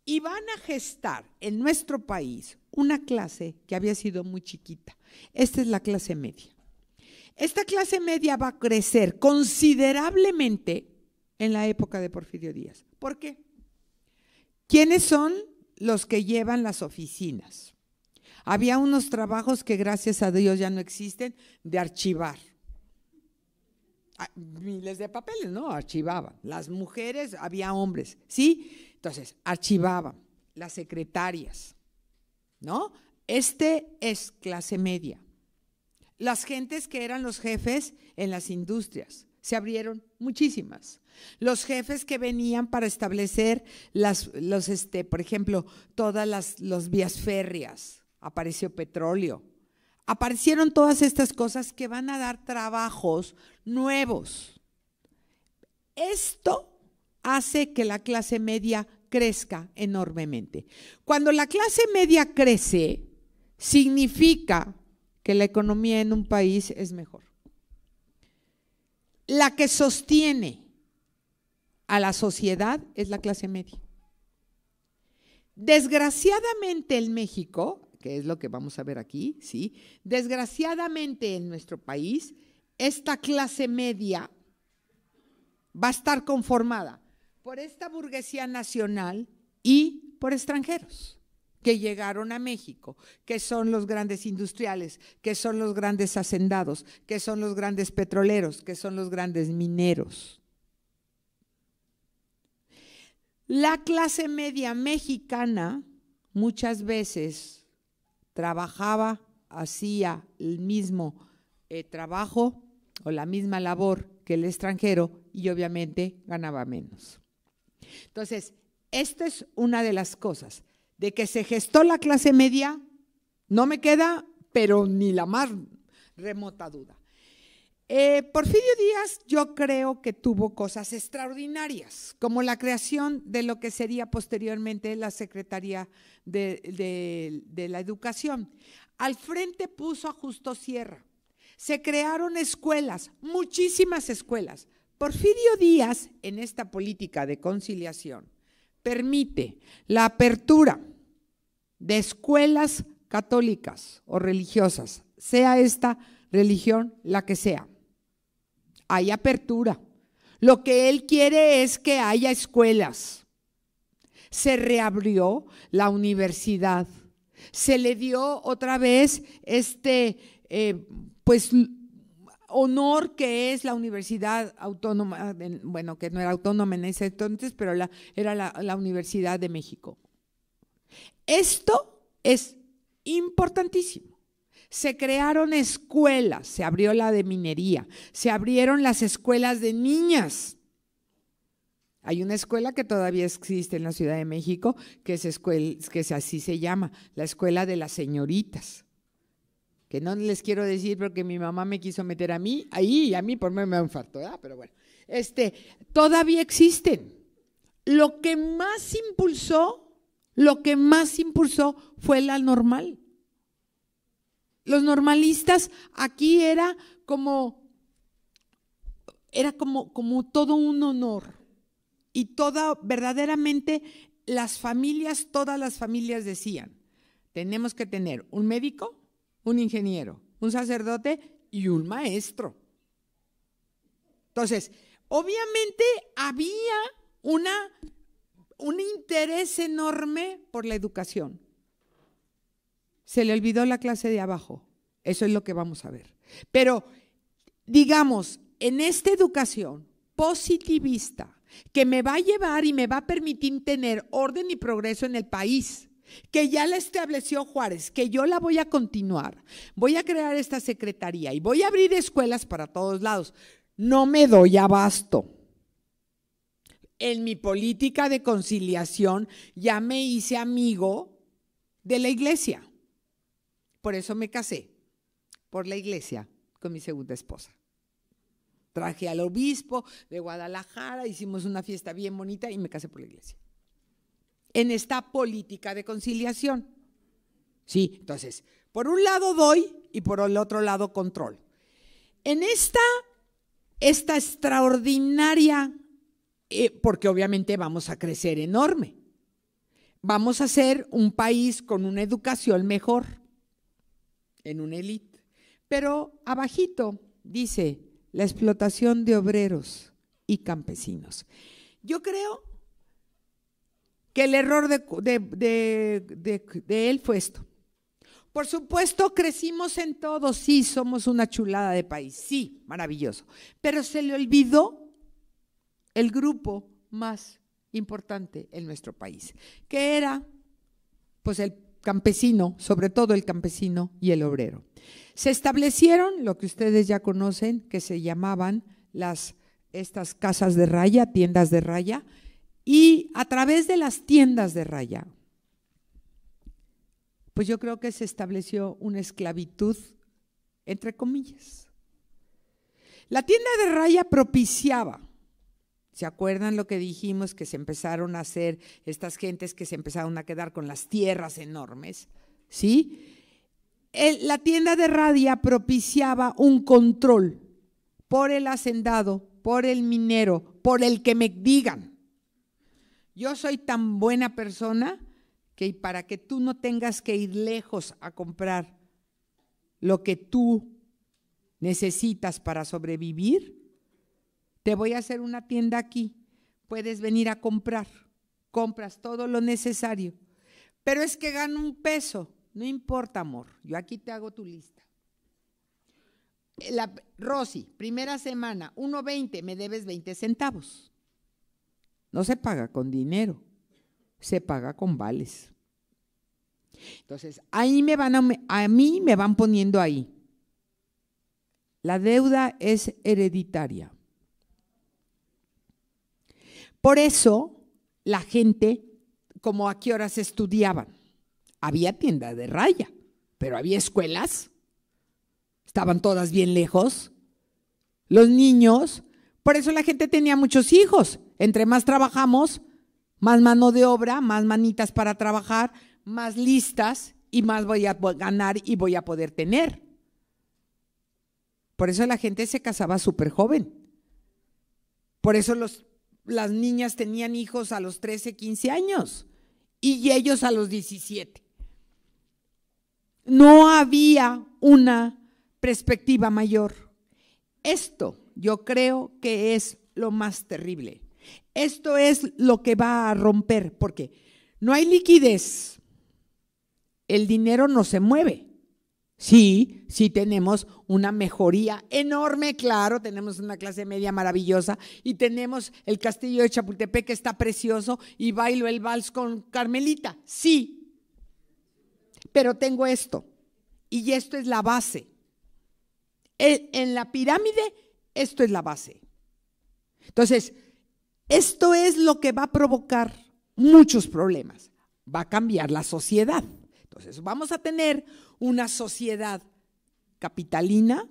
y van a gestar en nuestro país una clase que había sido muy chiquita. Esta es la clase media. Esta clase media va a crecer considerablemente en la época de Porfirio Díaz. ¿Por qué? ¿Quiénes son los que llevan las oficinas? Había unos trabajos que gracias a Dios ya no existen de archivar. Ah, miles de papeles, ¿no? Archivaban. Las mujeres, había hombres, ¿sí? Entonces, archivaban. Las secretarias, ¿no? Este es clase media. Las gentes que eran los jefes en las industrias, se abrieron muchísimas. Los jefes que venían para establecer los, este, por ejemplo, todas las vías férreas, apareció petróleo, aparecieron todas estas cosas que van a dar trabajos nuevos. Esto hace que la clase media crezca enormemente. Cuando la clase media crece, significa que la economía en un país es mejor. La que sostiene a la sociedad es la clase media. Desgraciadamente en México, que es lo que vamos a ver aquí, ¿sí? Desgraciadamente en nuestro país, esta clase media va a estar conformada por esta burguesía nacional y por extranjeros que llegaron a México, que son los grandes industriales, que son los grandes hacendados, que son los grandes petroleros, que son los grandes mineros. La clase media mexicana muchas veces trabajaba, hacía el mismo eh, trabajo o la misma labor que el extranjero y obviamente ganaba menos. Entonces, esta es una de las cosas, de que se gestó la clase media, no me queda, pero ni la más remota duda. Eh, Porfirio Díaz yo creo que tuvo cosas extraordinarias, como la creación de lo que sería posteriormente la Secretaría de, de la Educación. Al frente puso a Justo Sierra. Se crearon escuelas, muchísimas escuelas. Porfirio Díaz, en esta política de conciliación, permite la apertura de escuelas católicas o religiosas, sea esta religión la que sea hay apertura. Lo que Él quiere es que haya escuelas. Se reabrió la universidad. Se le dio otra vez este, eh, pues, honor que es la Universidad Autónoma, bueno, que no era autónoma en ese entonces, pero era la Universidad de México. Esto es importantísimo. Se crearon escuelas, se abrió la de minería, se abrieron las escuelas de niñas. Hay una escuela que todavía existe en la Ciudad de México, que es, que así se llama, la escuela de las señoritas. Que no les quiero decir porque mi mamá me quiso meter a mí, ahí, a mí por mí me da un Pero bueno, este, todavía existen. Lo que más impulsó, lo que más impulsó fue la normal. Los normalistas aquí era como era como, como todo un honor y toda verdaderamente las familias, todas las familias decían, tenemos que tener un médico, un ingeniero, un sacerdote y un maestro. Entonces, obviamente había una, un interés enorme por la educación se le olvidó la clase de abajo. Eso es lo que vamos a ver. Pero digamos, en esta educación positivista, que me va a llevar y me va a permitir tener orden y progreso en el país, que ya la estableció Juárez, que yo la voy a continuar. Voy a crear esta secretaría y voy a abrir escuelas para todos lados. No me doy abasto. En mi política de conciliación ya me hice amigo de la iglesia. Por eso me casé, por la iglesia, con mi segunda esposa. Traje al obispo de Guadalajara, hicimos una fiesta bien bonita y me casé por la iglesia. En esta política de conciliación. Sí, entonces, por un lado doy y por el otro lado control. En esta, esta extraordinaria, eh, porque obviamente vamos a crecer enorme, vamos a ser un país con una educación mejor, en una élite. Pero abajito dice la explotación de obreros y campesinos. Yo creo que el error de, de él fue esto. Por supuesto, crecimos en todo, sí, somos una chulada de país, sí, maravilloso. Pero se le olvidó el grupo más importante en nuestro país, que era pues el campesino, sobre todo el campesino y el obrero. Se establecieron lo que ustedes ya conocen, que se llamaban las, estas casas de raya, tiendas de raya, y a través de las tiendas de raya, pues yo creo que se estableció una esclavitud, entre comillas. La tienda de raya propiciaba ¿Se acuerdan lo que dijimos que se empezaron a hacer estas gentes que se empezaron a quedar con las tierras enormes? ¿Sí? la tienda de Radia propiciaba un control por el hacendado, por el minero, por el que me digan. Yo soy tan buena persona que para que tú no tengas que ir lejos a comprar lo que tú necesitas para sobrevivir, te voy a hacer una tienda aquí, puedes venir a comprar, compras todo lo necesario, pero es que gano un peso, no importa, amor, yo aquí te hago tu lista. Eh, la, Rosy, primera semana, 1.20, me debes 20 centavos. No se paga con dinero, se paga con vales. Entonces, ahí me van a, a mí me van poniendo ahí. La deuda es hereditaria. Por eso la gente, como a qué horas estudiaban. Había tienda de raya, pero había escuelas, estaban todas bien lejos. Los niños, por eso la gente tenía muchos hijos. Entre más trabajamos, más mano de obra, más manitas para trabajar, más listas y más voy a ganar y voy a poder tener. Por eso la gente se casaba súper joven. Por eso los las niñas tenían hijos a los 13, 15 años y ellos a los 17. No había una perspectiva mayor. Esto yo creo que es lo más terrible. Esto es lo que va a romper, porque no hay liquidez, el dinero no se mueve. Sí, sí tenemos una mejoría enorme, claro, tenemos una clase media maravillosa y tenemos el castillo de Chapultepec que está precioso y bailo el vals con Carmelita, sí. Pero tengo esto y esto es la base. E, en la pirámide, esto es la base. Entonces, esto es lo que va a provocar muchos problemas. Va a cambiar la sociedad. Entonces, vamos a tener una sociedad capitalina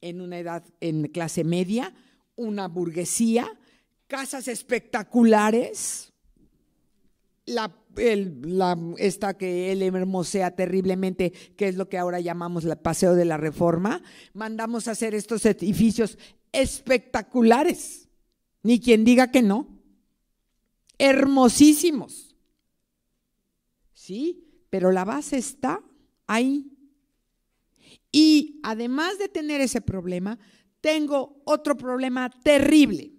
en una edad en clase media, una burguesía, casas espectaculares, esta que él hermosea terriblemente, que es lo que ahora llamamos el Paseo de la Reforma, mandamos a hacer estos edificios espectaculares, ni quien diga que no, hermosísimos, ¿sí? Pero la base está ahí. Y además de tener ese problema, tengo otro problema terrible,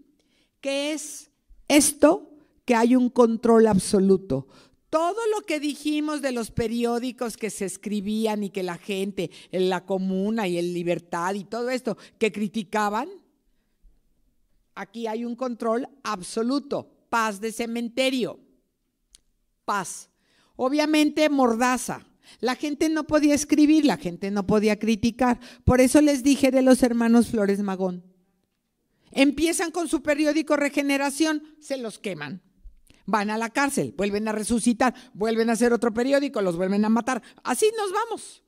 que es esto, que hay un control absoluto. Todo lo que dijimos de los periódicos que se escribían y que la gente, en la comuna y en libertad y todo esto, que criticaban, aquí hay un control absoluto. Paz de cementerio. Paz. Obviamente mordaza. La gente no podía escribir, la gente no podía criticar. Por eso les dije de los hermanos Flores Magón. Empiezan con su periódico Regeneración, se los queman. Van a la cárcel, vuelven a resucitar, vuelven a hacer otro periódico, los vuelven a matar. Así nos vamos.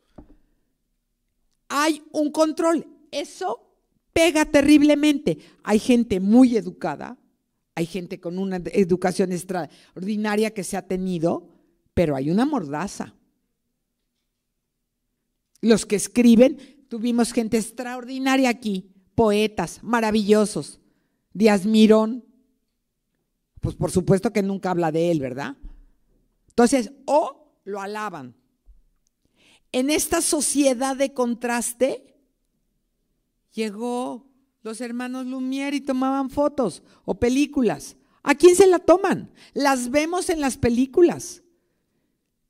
Hay un control. Eso pega terriblemente. Hay gente muy educada, hay gente con una educación extraordinaria que se ha tenido, pero hay una mordaza los que escriben, tuvimos gente extraordinaria aquí, poetas maravillosos. Díaz Mirón, pues por supuesto que nunca habla de él, ¿verdad? Entonces, o lo alaban. En esta sociedad de contraste, llegó los hermanos Lumière y tomaban fotos o películas. ¿A quién se la toman? Las vemos en las películas.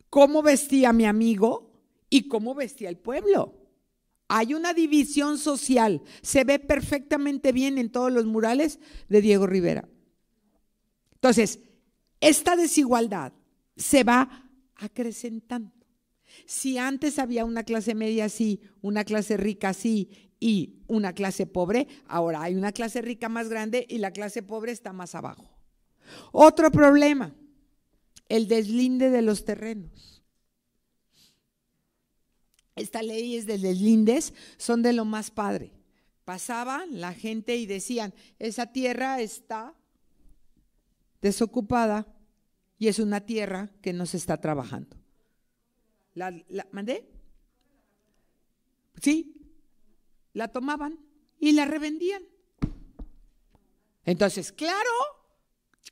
¿Cómo vestía mi amigo? y cómo vestía el pueblo. Hay una división social, se ve perfectamente bien en todos los murales de Diego Rivera. Entonces, esta desigualdad se va acrecentando. Si antes había una clase media así, una clase rica así y una clase pobre, ahora hay una clase rica más grande y la clase pobre está más abajo. Otro problema, el deslinde de los terrenos esta ley es de deslindes son de lo más padre. Pasaba la gente y decían, esa tierra está desocupada y es una tierra que no se está trabajando. ¿La, mandé? Sí, la tomaban y la revendían. Entonces, claro,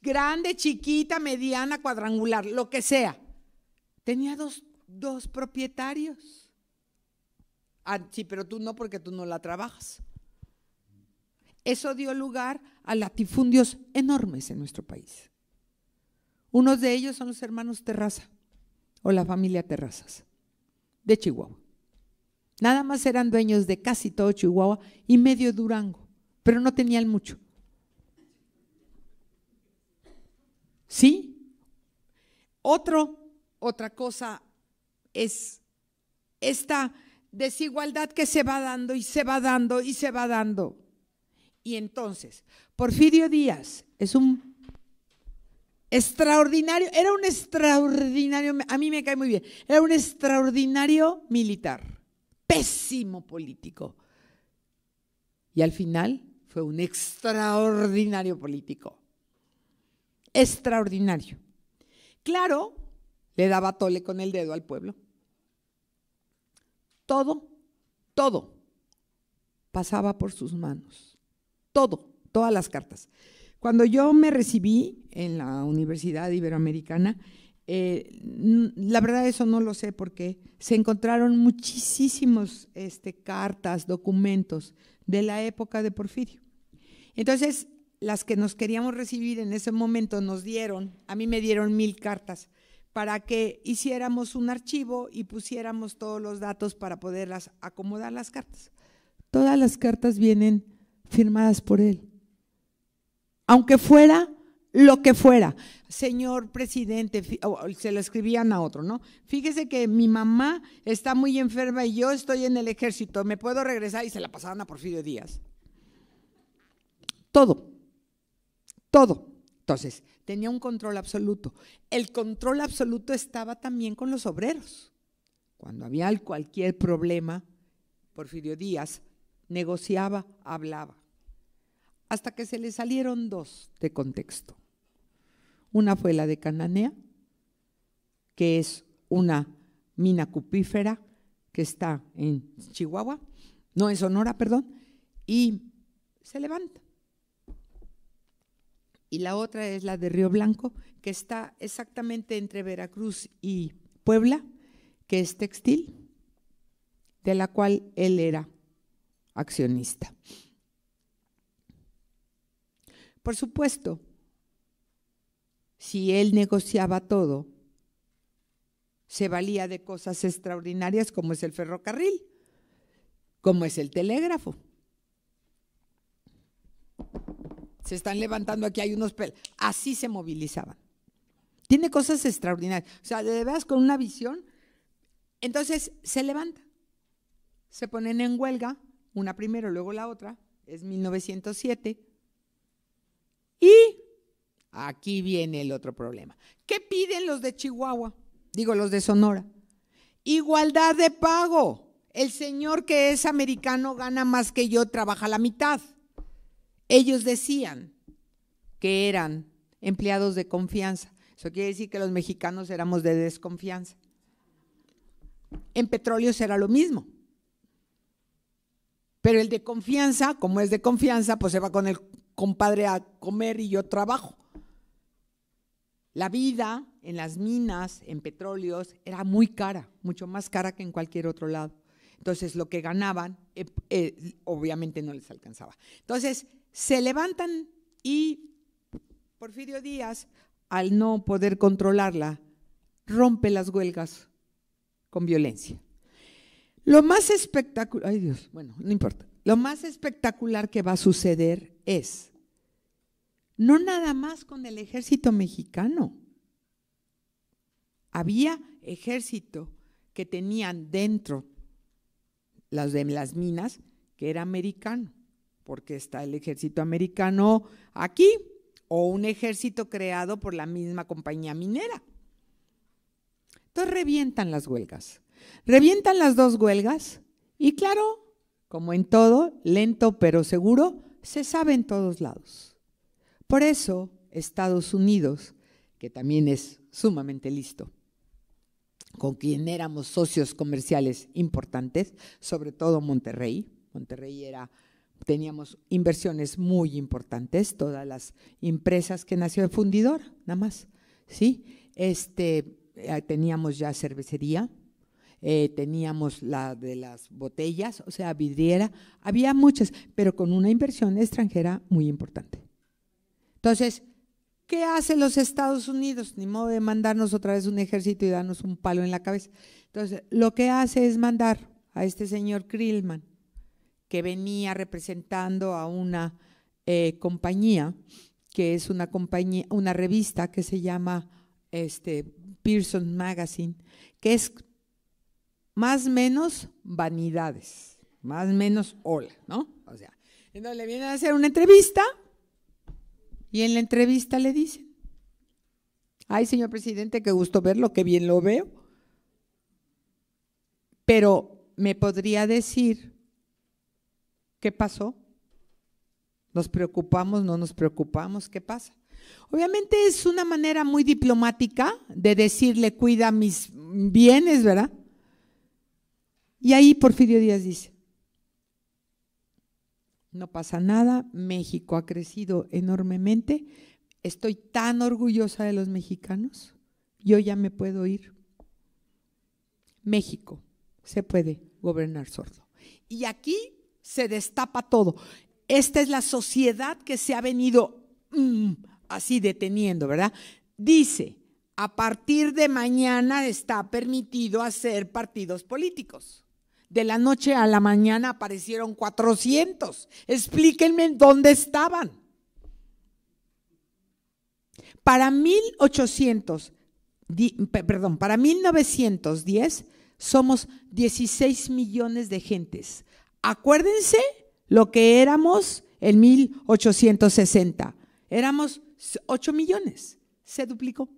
grande, chiquita, mediana, cuadrangular, lo que sea. Tenía dos, dos propietarios. Ah, sí, pero tú no porque tú no la trabajas. Eso dio lugar a latifundios enormes en nuestro país. Unos de ellos son los hermanos Terraza o la familia Terrazas de Chihuahua. Nada más eran dueños de casi todo Chihuahua y medio Durango, pero no tenían mucho. ¿Sí? Otro, otra cosa es esta desigualdad que se va dando y se va dando y se va dando. Y entonces, Porfirio Díaz es un extraordinario, era un extraordinario, a mí me cae muy bien, era un extraordinario militar, pésimo político. Y al final fue un extraordinario político. Extraordinario. Claro, le daba tole con el dedo al pueblo. Todo, todo pasaba por sus manos. Todo, todas las cartas. Cuando yo me recibí en la Universidad Iberoamericana, eh, la verdad eso no lo sé porque se encontraron muchísimos este, cartas, documentos de la época de Porfirio. Entonces, las que nos queríamos recibir en ese momento nos dieron, a mí me dieron mil cartas, para que hiciéramos un archivo y pusiéramos todos los datos para poderlas acomodar las cartas. Todas las cartas vienen firmadas por él. Aunque fuera lo que fuera. Señor presidente, se lo escribían a otro, ¿no? Fíjese que mi mamá está muy enferma y yo estoy en el ejército, ¿me puedo regresar? Y se la pasaban a Porfirio Díaz. Todo, todo. Entonces, tenía un control absoluto. El control absoluto estaba también con los obreros. Cuando había cualquier problema, Porfirio Díaz negociaba, hablaba. Hasta que se le salieron dos de contexto. Una fue la de Cananea, que es una mina cupífera que está en Chihuahua, no en Sonora, perdón, y se levanta y la otra es la de Río Blanco, que está exactamente entre Veracruz y Puebla, que es textil, de la cual él era accionista. Por supuesto, si él negociaba todo, se valía de cosas extraordinarias como es el ferrocarril, como es el telégrafo se están levantando aquí, hay unos pelos. Así se movilizaban. Tiene cosas extraordinarias. O sea, de veras con una visión. Entonces se levanta. Se ponen en huelga, una primero, luego la otra. Es 1907. Y aquí viene el otro problema. ¿Qué piden los de Chihuahua? Digo, los de Sonora. Igualdad de pago. El señor que es americano gana más que yo, trabaja la mitad. Ellos decían que eran empleados de confianza. Eso quiere decir que los mexicanos éramos de desconfianza. En petróleo era lo mismo. Pero el de confianza, como es de confianza, pues se va con el compadre a comer y yo trabajo. La vida en las minas, en petróleos, era muy cara, mucho más cara que en cualquier otro lado. Entonces, lo que ganaban, eh, eh, obviamente no les alcanzaba. Entonces, se levantan y Porfirio Díaz, al no poder controlarla, rompe las huelgas con violencia. Lo más espectacular, ay Dios, bueno, no importa. Lo más espectacular que va a suceder es no nada más con el ejército mexicano. Había ejército que tenían dentro las de las minas que era americano porque está el ejército americano aquí o un ejército creado por la misma compañía minera. Entonces revientan las huelgas. Revientan las dos huelgas y claro, como en todo, lento pero seguro, se sabe en todos lados. Por eso Estados Unidos, que también es sumamente listo, con quien éramos socios comerciales importantes, sobre todo Monterrey. Monterrey era teníamos inversiones muy importantes, todas las empresas que nació el fundidor, nada más, ¿sí? Este, eh, teníamos ya cervecería, eh, teníamos la de las botellas, o sea, vidriera, había muchas, pero con una inversión extranjera muy importante. Entonces, ¿qué hace los Estados Unidos? Ni modo de mandarnos otra vez un ejército y darnos un palo en la cabeza. Entonces, lo que hace es mandar a este señor Krillman que venía representando a una eh, compañía, que es una compañía, una revista que se llama este, Pearson Magazine, que es más menos vanidades, más menos hola, ¿no? O sea, entonces le vienen a hacer una entrevista y en la entrevista le dicen, ay señor presidente, qué gusto verlo, qué bien lo veo, pero me podría decir ¿Qué pasó? ¿Nos preocupamos? ¿No nos preocupamos? ¿Qué pasa? Obviamente es una manera muy diplomática de decirle cuida mis bienes, ¿verdad? Y ahí Porfirio Díaz dice, no pasa nada, México ha crecido enormemente, estoy tan orgullosa de los mexicanos, yo ya me puedo ir. México se puede gobernar sordo. Y aquí se destapa todo. Esta es la sociedad que se ha venido mm, así deteniendo, ¿verdad? Dice, a partir de mañana está permitido hacer partidos políticos. De la noche a la mañana aparecieron 400. Explíquenme dónde estaban. Para 1800, perdón, para 1910 somos 16 millones de gentes acuérdense lo que éramos en 1860. Éramos 8 millones. Se duplicó.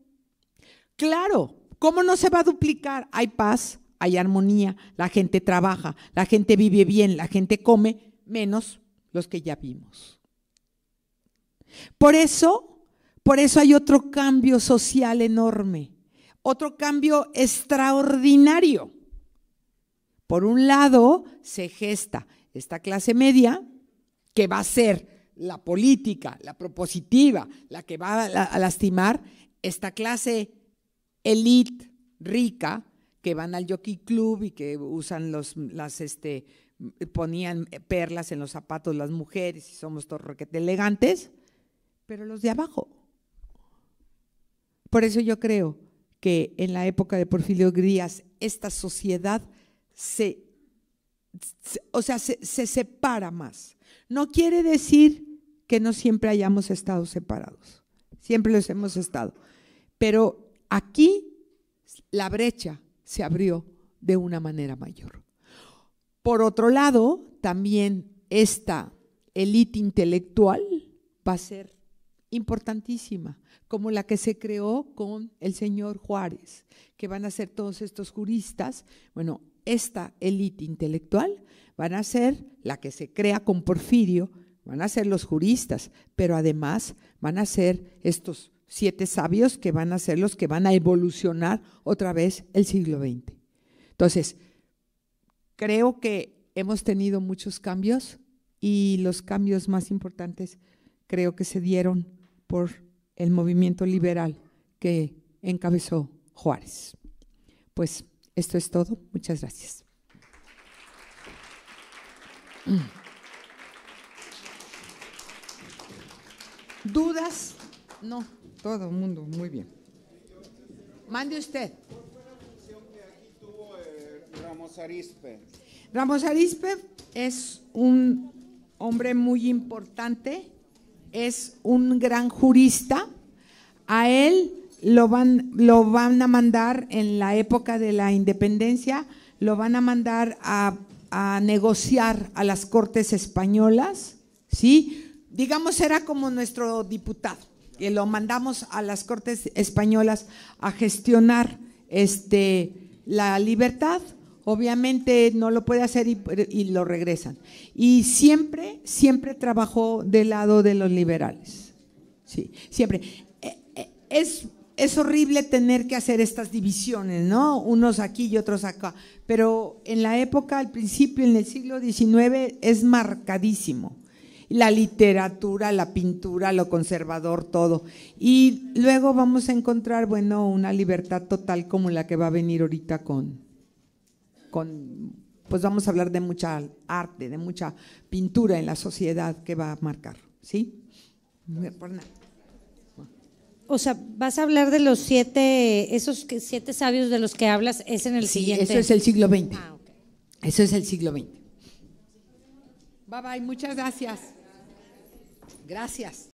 Claro, ¿cómo no se va a duplicar? Hay paz, hay armonía, la gente trabaja, la gente vive bien, la gente come, menos los que ya vimos. Por eso, por eso hay otro cambio social enorme, otro cambio extraordinario por un lado, se gesta esta clase media, que va a ser la política, la propositiva, la que va a lastimar esta clase elite rica que van al jockey club y que usan los las este ponían perlas en los zapatos las mujeres y somos todos roquetes elegantes, pero los de abajo. Por eso yo creo que en la época de Porfirio Grías esta sociedad se, o sea, se, se separa más. No quiere decir que no siempre hayamos estado separados, siempre los hemos estado, pero aquí la brecha se abrió de una manera mayor. Por otro lado, también esta élite intelectual va a ser importantísima, como la que se creó con el señor Juárez, que van a ser todos estos juristas. Bueno, esta élite intelectual van a ser la que se crea con Porfirio, van a ser los juristas, pero además van a ser estos siete sabios que van a ser los que van a evolucionar otra vez el siglo XX. Entonces, creo que hemos tenido muchos cambios y los cambios más importantes creo que se dieron por el movimiento liberal que encabezó Juárez. Pues esto es todo. Muchas gracias. Mm. ¿Dudas? No, todo el mundo, muy bien. Mande usted. ¿Cuál fue la función que aquí tuvo Ramos Arispe? Ramos Arispe es un hombre muy importante, es un gran jurista. A él lo van, lo van a mandar en la época de la independencia, lo van a mandar a, negociar a las cortes españolas, ¿sí? Digamos, era como nuestro diputado, que lo mandamos a las cortes españolas a gestionar este, la libertad. Obviamente no lo puede hacer y, lo regresan. Y siempre, siempre trabajó del lado de los liberales. Sí, siempre e, e, es es horrible tener que hacer estas divisiones, ¿no? Unos aquí y otros acá. Pero en la época, al principio, en el siglo XIX, es marcadísimo. La literatura, la pintura, lo conservador, todo. Y luego vamos a encontrar, bueno, una libertad total como la que va a venir ahorita con, con pues vamos a hablar de mucha arte, de mucha pintura en la sociedad que va a marcar, ¿sí? Por nada o sea, vas a hablar de los siete, esos siete sabios de los que hablas, es en el sí, siguiente. Eso es el siglo XX. Ah, okay. Eso es el siglo XX. Bye bye, muchas gracias. Gracias.